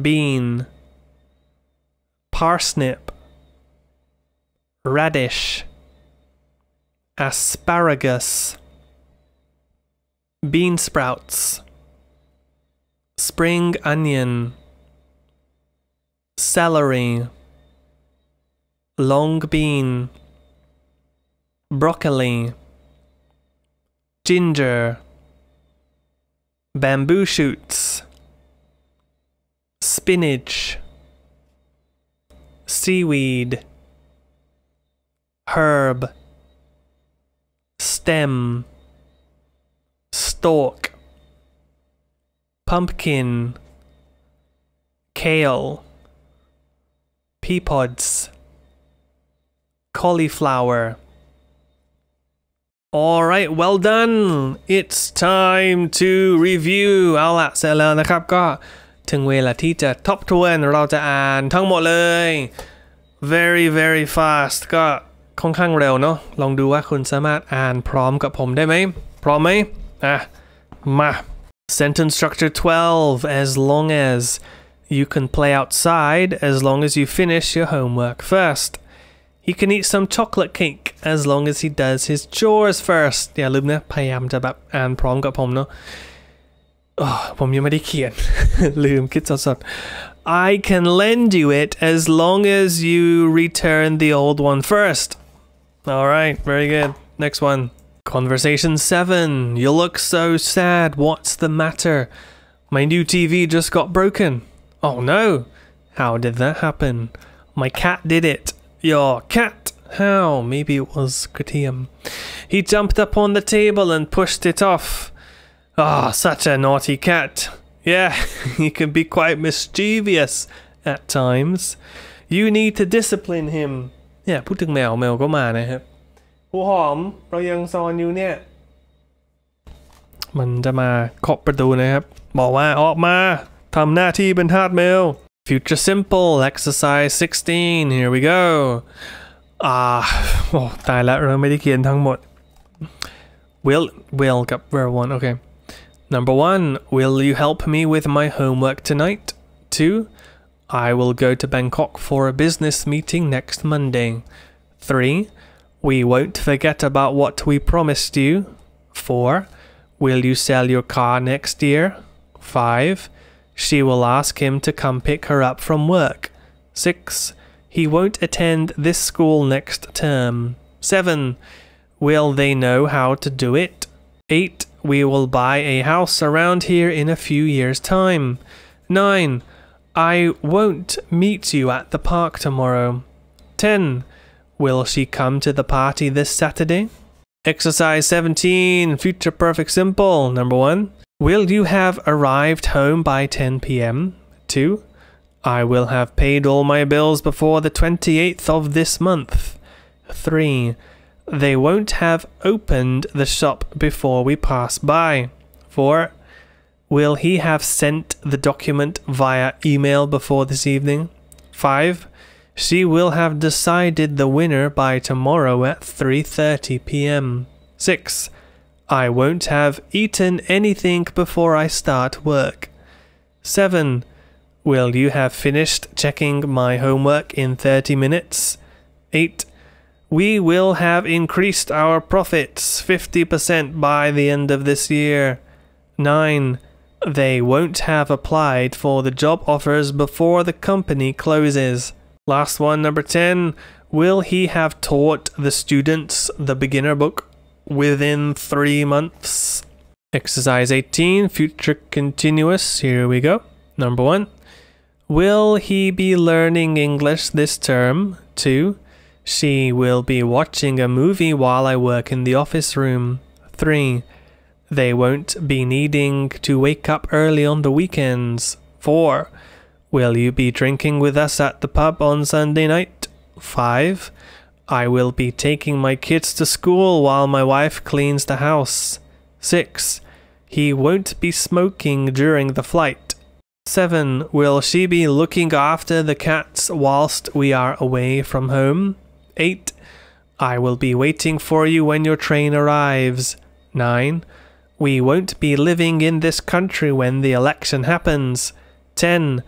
bean, parsnip, radish, asparagus, bean sprouts, spring onion, celery, long bean, broccoli, ginger, bamboo shoots, spinach, seaweed, herb, stem, stalk, pumpkin, kale, pea pods, cauliflower. Alright, well done! It's time to review เอาละเสร็จแล้วนะครับก็ถึงเวลาที่จะทบทวนเราจะอ่านทั้งหมดเลย very very fast ก็ค่อนข้างเร็วเนาะ ลองดูว่าคุณสามารถอ่านพร้อมกับผมได้ไหมพร้อมไหมอ่ะ มา sentence structure 12 as long as you can play outside as long as you finish your homework first he can eat some chocolate cake as long as he does his chores first อย่าลืมนะพยายามจะแบบอ่านพร้อมกับผมเนาะผมยังไม่ได้เขียน ลืมคิดสด I can lend you it as long as you return the old one first Alright, very good. Next one. Conversation 7. You look so sad. What's the matter? My new TV just got broken. Oh no. How did that happen? My cat did it. Your cat? How? Maybe it was Katiem. He jumped up on the table and pushed it off. Ah, oh, such a naughty cat. Yeah, he can be quite mischievous at times. You need to discipline him. เนี่ยพูดถึงแมวแมวก็มานะครับ ผู้หอมเรายังซอนอยู่เนี่ย มันจะมาเคาะประตูนะครับ บอกว่าออกมาทำหน้าที่เป็นทาสแมว Future Simple Exercise 16 here we go อ่าโอ้ตายแล้วเราไม่ได้เขียนทั้งหมด Will Will กับ Where One okay Number one, will you help me with my homework tonight? Two, I will go to Bangkok for a business meeting next Monday. 3. We won't forget about what we promised you. 4. Will you sell your car next year? 5. She will ask him to come pick her up from work. 6. He won't attend this school next term. 7. Will they know how to do it? 8. We will buy a house around here in a few years' time. 9. I won't meet you at the park tomorrow. 10. Will she come to the party this Saturday? Exercise 17, future perfect simple. Number 1. Will you have arrived home by 10 pm? 2. I will have paid all my bills before the 28th of this month. 3. They won't have opened the shop before we pass by. 4. Will he have sent the document via email before this evening? 5. She will have decided the winner by tomorrow at 3:30 p.m. 6. I won't have eaten anything before I start work. 7. Will you have finished checking my homework in 30 minutes? 8. We will have increased our profits 50% by the end of this year. 9. They won't have applied for the job offers before the company closes. Last one, number 10. Will he have taught the students the beginner book within three months? Exercise 18, future continuous. Here we go. Number one. Will he be learning English this term? Two. She will be watching a movie while I work in the office room. Three. They won't be needing to wake up early on the weekends. 4. Will you be drinking with us at the pub on Sunday night? 5. I will be taking my kids to school while my wife cleans the house. 6. He won't be smoking during the flight. 7. Will she be looking after the cats whilst we are away from home? 8. I will be waiting for you when your train arrives. 9. We won't be living in this country when the election happens. 10.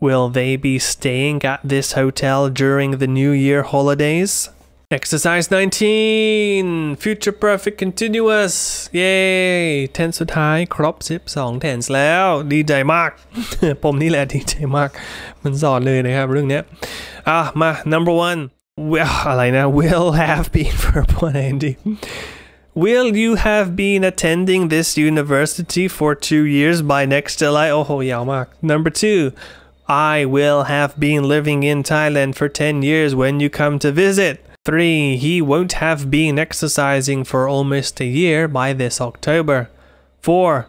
Will they be staying at this hotel during the New Year holidays? Exercise 19! Future Perfect Continuous! Yay! tense สุดท้ายครบ12 tense แล้วดีใจมาก ผมนี่แหละดีใจมากมันสอนเลยนะครับเรื่องเนี้ย Ah, มา number one will อะไรนะ will have been for 1 ing Will you have been attending this university for two years by next July? Oh, yamak. Number two, I will have been living in Thailand for 10 years when you come to visit. Three, he won't have been exercising for almost a year by this October. Four,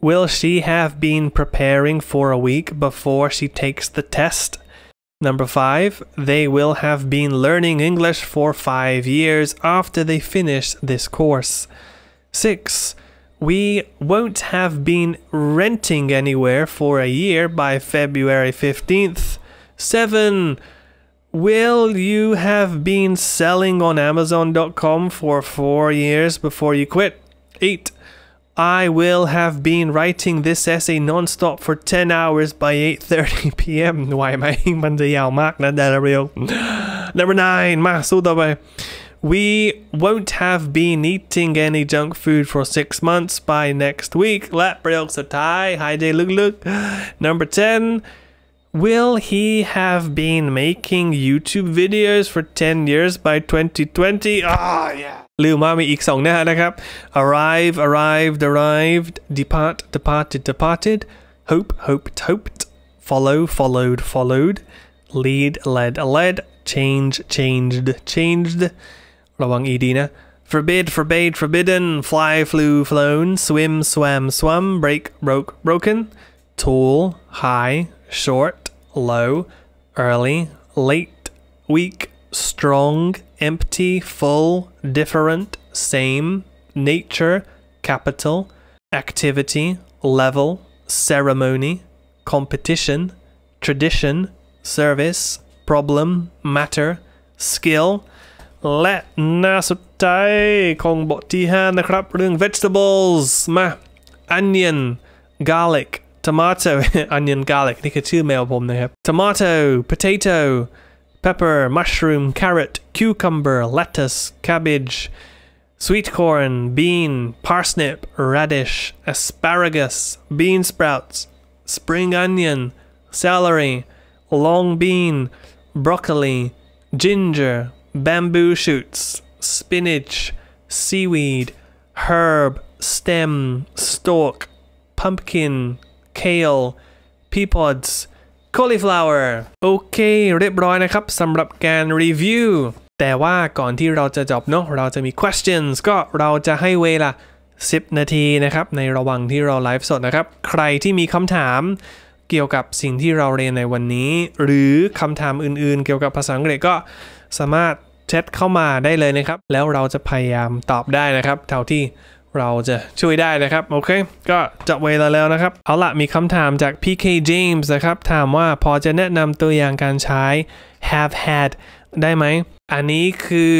will she have been preparing for a week before she takes the test? Number five, they will have been learning English for five years after they finish this course. Six, we won't have been renting anywhere for a year by February 15th. 7. Will you have been selling on Amazon.com for 4 years before you quit? 8. I will have been writing this essay non-stop for 10 hours by 8.30 p.m. Why am I mình the dào real. Number 9, all the way. we won't have been eating any junk food for six months by next week. Let Brilk so tie. Hi day look look. Number 10. Will he have been making YouTube videos for 10 years by 2020? Ah, yeah. ลืมว่ามีอีกสองหน้านะครับ arrive arrived arrived depart departed departed hope hoped hoped follow followed followed lead led led change changed changed ระวัง ed นะ forbid forbade forbidden fly flew flown swim swam swum break broke broken tall high short low early late weak strong empty, full, different, same, nature, capital, activity, level, ceremony, competition, tradition, service, problem, matter, skill Let's และน่าสนใจของบทที่5นะครับเรื่อง vegetables มา onion garlic tomato onion garlic there. tomato potato pepper, mushroom, carrot, cucumber, lettuce, cabbage, sweet corn, bean, parsnip, radish, asparagus, bean sprouts, spring onion, celery, long bean, broccoli, ginger, bamboo shoots, spinach, seaweed, herb, stem, stalk, pumpkin, kale, pea pods, cauliflower โอเค เรียบร้อยนะครับสำหรับการรีวิวแต่ว่าก่อนที่เราจะจบเนาะเราจะมี questions ก็เราจะให้เวลา10 นาทีนะครับ ในระหว่างที่เราไลฟ์สดนะครับ ใครที่มีคำถามเกี่ยวกับสิ่งที่เราเรียนในวันนี้หรือคำถามอื่นๆเกี่ยวกับภาษาอังกฤษก็สามารถแชทเข้ามาได้เลยนะครับแล้วเราจะพยายามตอบได้นะครับ เท่าที่เราจะช่วยได้นะครับ โอเค ก็จับเวลาแล้วนะครับ เอาละมีคำถามจาก PK James นะครับ ถามว่าพอจะแนะนำตัวอย่างการใช้ have had ได้ไหม อันนี้คือ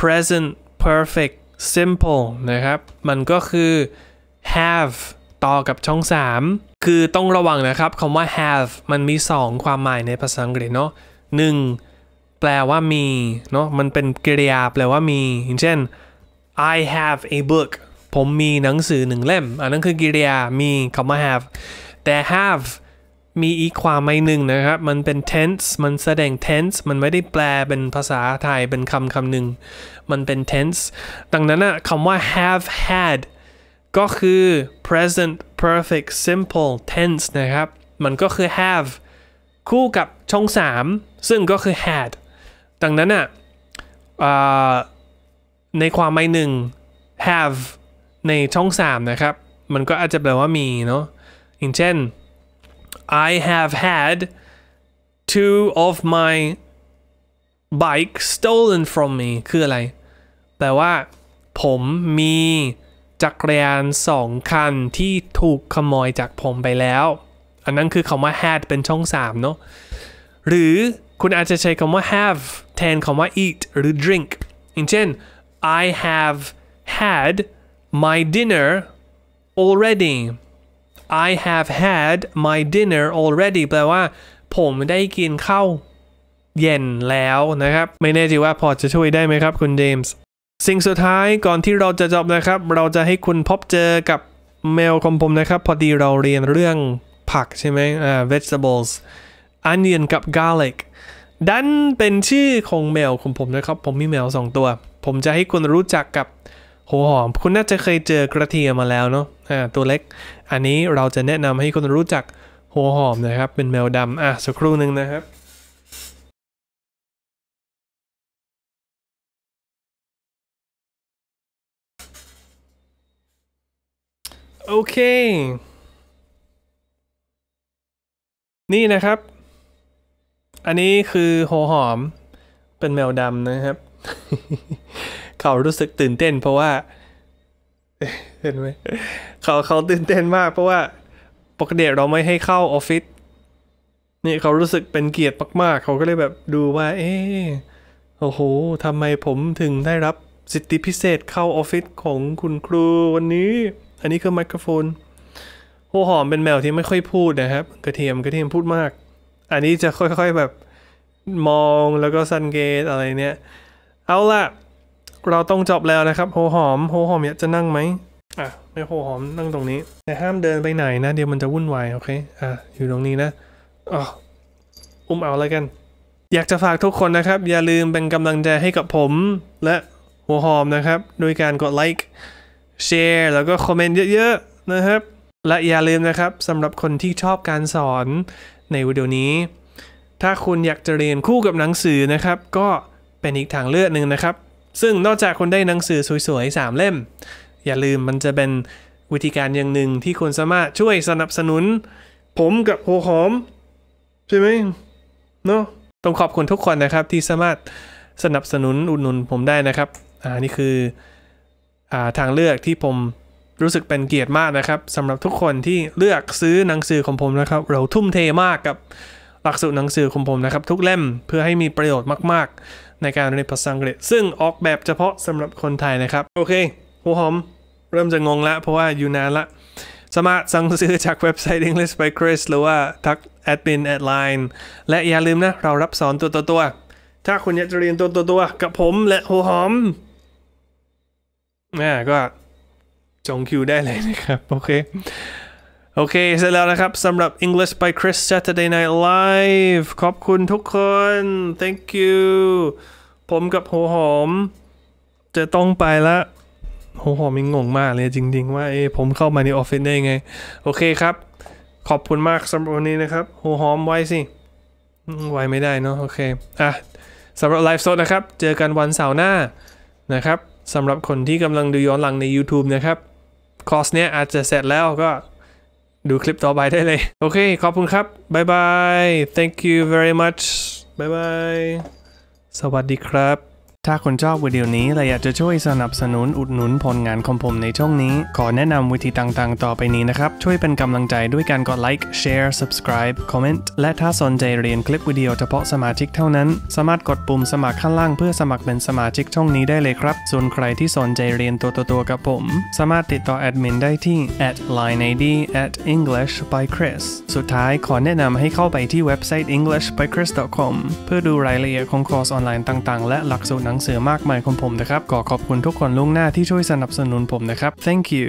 present perfect simple นะครับ มันก็คือ have ต่อกับช่อง 3 คือต้องระวังนะครับคำว่า have มันมี 2 ความหมายในภาษาอังกฤษเนาะหนึ่งแปลว่ามีเนาะมันเป็นกริยาแปลว่ามี อย่างเช่น I have a book ผมมีหนังสือหนึ่งเล่ม อันนั้นคือ กิริยามีคำว่า have แต่ have มีอีกความไม่หนึ่งนะครับ มันเป็น tense มันแสดง tense มันไม่ได้แปลเป็นภาษาไทยเป็นคำคำหนึ่ง มันเป็น tense ดังนั้นอะคำว่า have had ก็คือ present perfect simple tense นะครับ มันก็คือ have คู่กับช่อง 3 ซึ่งก็คือ had ดังนั้นนะ่ะในความหมายหนึ่ง have ในช่องสามนะครับ มันก็อาจจะแปลว่ามีเนาะอย่างเช่น I have had two of my bike stolen from me คืออะไร แปลว่าผมมี จักรยานสองคันที่ถูกขโมยจากผมไปแล้ว อันนั้นคือคำว่า had เป็นช่องสามเนาะ หรือคุณอาจจะใช้คำว่า have แทนคำว่า eat หรือ drink อย่างเช่น I have had my dinner already I have had my dinner already แปลว่าผมได้กินข้าวเย็นแล้วนะครับ ไม่แน่ใจว่าพอจะช่วยได้ไหมครับคุณเดมส์ สิ่งสุดท้ายก่อนที่เราจะจบนะครับ เราจะให้คุณพบเจอกับเมลของผมนะครับ พอดีเราเรียนเรื่องผักใช่ไหมอ่า vegetables onion กับ garlic ดันเป็นชื่อของแมวของผมนะครับ ผมมีแมวสองตัวผมจะให้คุณรู้จักกับหัวหอม คุณน่าจะเคยเจอกระเทียมมา แล้ว เนาะอ่าตัวเล็กอันนี้เราจะแนะนำให้คุณรู้จักหัวหอมนะครับ เป็นแมวดำอ่ะสักครู่หนึ่งนะครับโอเค นี่นะครับ อันนี้คือหัวหอม เป็นแมวดำนะครับเขารู้สึกตื่นเต้นเพราะว่า เห็นไหมเขาเขาตื่นเต้นมากเพราะว่า ปกติเราไม่ให้เข้าออฟฟิศ นี่เขารู้สึกเป็นเกียรติมากๆ เขาก็เลยแบบดูว่า เอ๊โอ้โหทำไมผมถึงได้รับสิทธิพิเศษเข้าออฟฟิศของคุณครูวันนี้ อันนี้คือไมโครโฟนหัวหอมเป็นแมวที่ไม่ค่อยพูดนะครับ กระเทียมกระเทียมพูดมาก อันนี้จะค่อยๆแบบมองแล้วก็สังเกตอะไรเนี่ยเอาล่ะเราต้องจบแล้วนะครับโหหอมโหหอมอยากจะนั่งไหมอ่ะไม่โหหอมนั่งตรงนี้ แต่ห้ามเดินไปไหนนะ เดี๋ยวมันจะวุ่นวาย โอเค อ่ะ อยู่ตรงนี้นะอ๋ออุ้มเอาแล้วกัน อยากจะฝากทุกคนนะครับ อย่าลืมเป็นกำลังใจให้กับผมและหัวหอมนะครับ โดยการกดไลค์ แชร์ แล้วก็คอมเมนต์เยอะๆนะครับ และอย่าลืมนะครับ สำหรับคนที่ชอบการสอนในวิดีโอนี้ ถ้าคุณอยากจะเรียนคู่กับหนังสือนะครับ ก็เป็นอีกทางเลือกหนึ่งนะครับ ซึ่งนอกจากคนได้หนังสือสวยๆ3เล่ม อย่าลืมมันจะเป็นวิธีการอย่างหนึ่งที่คุณสามารถช่วยสนับสนุนผมกับโฮหอมใช่ไหมเนาะ ต้องขอบคุณทุกคนนะครับที่สามารถสนับสนุนอุดหนุนผมได้นะครับ อ่านี่คืออ่าทางเลือกที่ผมรู้สึกเป็นเกียรติมากนะครับสำหรับทุกคนที่เลือกซื้อหนังสือของผมนะครับ เราทุ่มเทมากกับหลักสูตรหนังสือของผมนะครับ ทุกเล่มเพื่อให้มีประโยชน์มาก ๆในการเรียนภาษาอังกฤษซึ่งออกแบบเฉพาะสำหรับคนไทยนะครับ โอเคหัวหอมเริ่มจะงงละเพราะว่าอยู่นานละสามารถสั่งซื้อจากเว็บไซต์ English by Chris หรือว่าทักแอดมินแอดไลน์และอย่าลืมนะ เรารับสอนตัวต่อตัว ถ้าคุณอยากจะเรียนตัวต่อตัวกับผมและหัวหอมอ่าก็จองคิวได้เลยนะครับ โอเคโอเค เสร็จแล้วนะครับสำหรับ English by Chris Saturday Night Live ขอบคุณทุกคน thank you ผมกับหัวหอม จะต้องไปละหัวหอมมีงงงมากเลยจริงๆ ว่าเอ้ผมเข้ามาในออฟฟิศได้ไง โอเคครับ ขอบคุณมากสำหรับวันนี้นะครับหัวหอมไว้สิ ไว้ไม่ได้เนาะโอเค อ่ะสำหรับไลฟ์สดนะครับ เจอกันวันเสาร์หน้านะครับ สำหรับคนที่กำลังดูย้อนหลังใน YouTube นะครับ คอร์สเนี้ยอาจจะเสร็จแล้วก็ดูคลิปต่อไปได้เลย โอเคขอบคุณครับบายบาย thank you very much บายบาย สวัสดีครับถ้าคนชอบวิดีโอนี้และอยากจะช่วยสนับสนุนอุดหนุนผลงานของผมในช่องนี้ ขอแนะนำวิธีต่างๆต่อไปนี้นะครับ ช่วยเป็นกำลังใจด้วยการกดไลค์แชร์ subscribe comment และถ้าสนใจเรียนคลิปวิดีโอเฉพาะสมาชิกเท่านั้น สามารถกดปุ่มสมัครข้างล่างเพื่อสมัครเป็นสมาชิกช่องนี้ได้เลยครับ ส่วนใครที่สนใจเรียนตัวตตัวกับผม สามารถติดต่อแอดมินได้ที่ at lineid at english by chris สุดท้ายขอแนะนำให้เข้าไปที่เว็บไซต์ english by chris com เพื่อดูรายละเอียดของคอร์สออนไลน์ต่างๆและหลักสูตรหนังังสือมากมายของผมนะครับขอขอบคุณทุกคนล่วงหน้าที่ช่วยสนับสนุนผมนะครับ thank you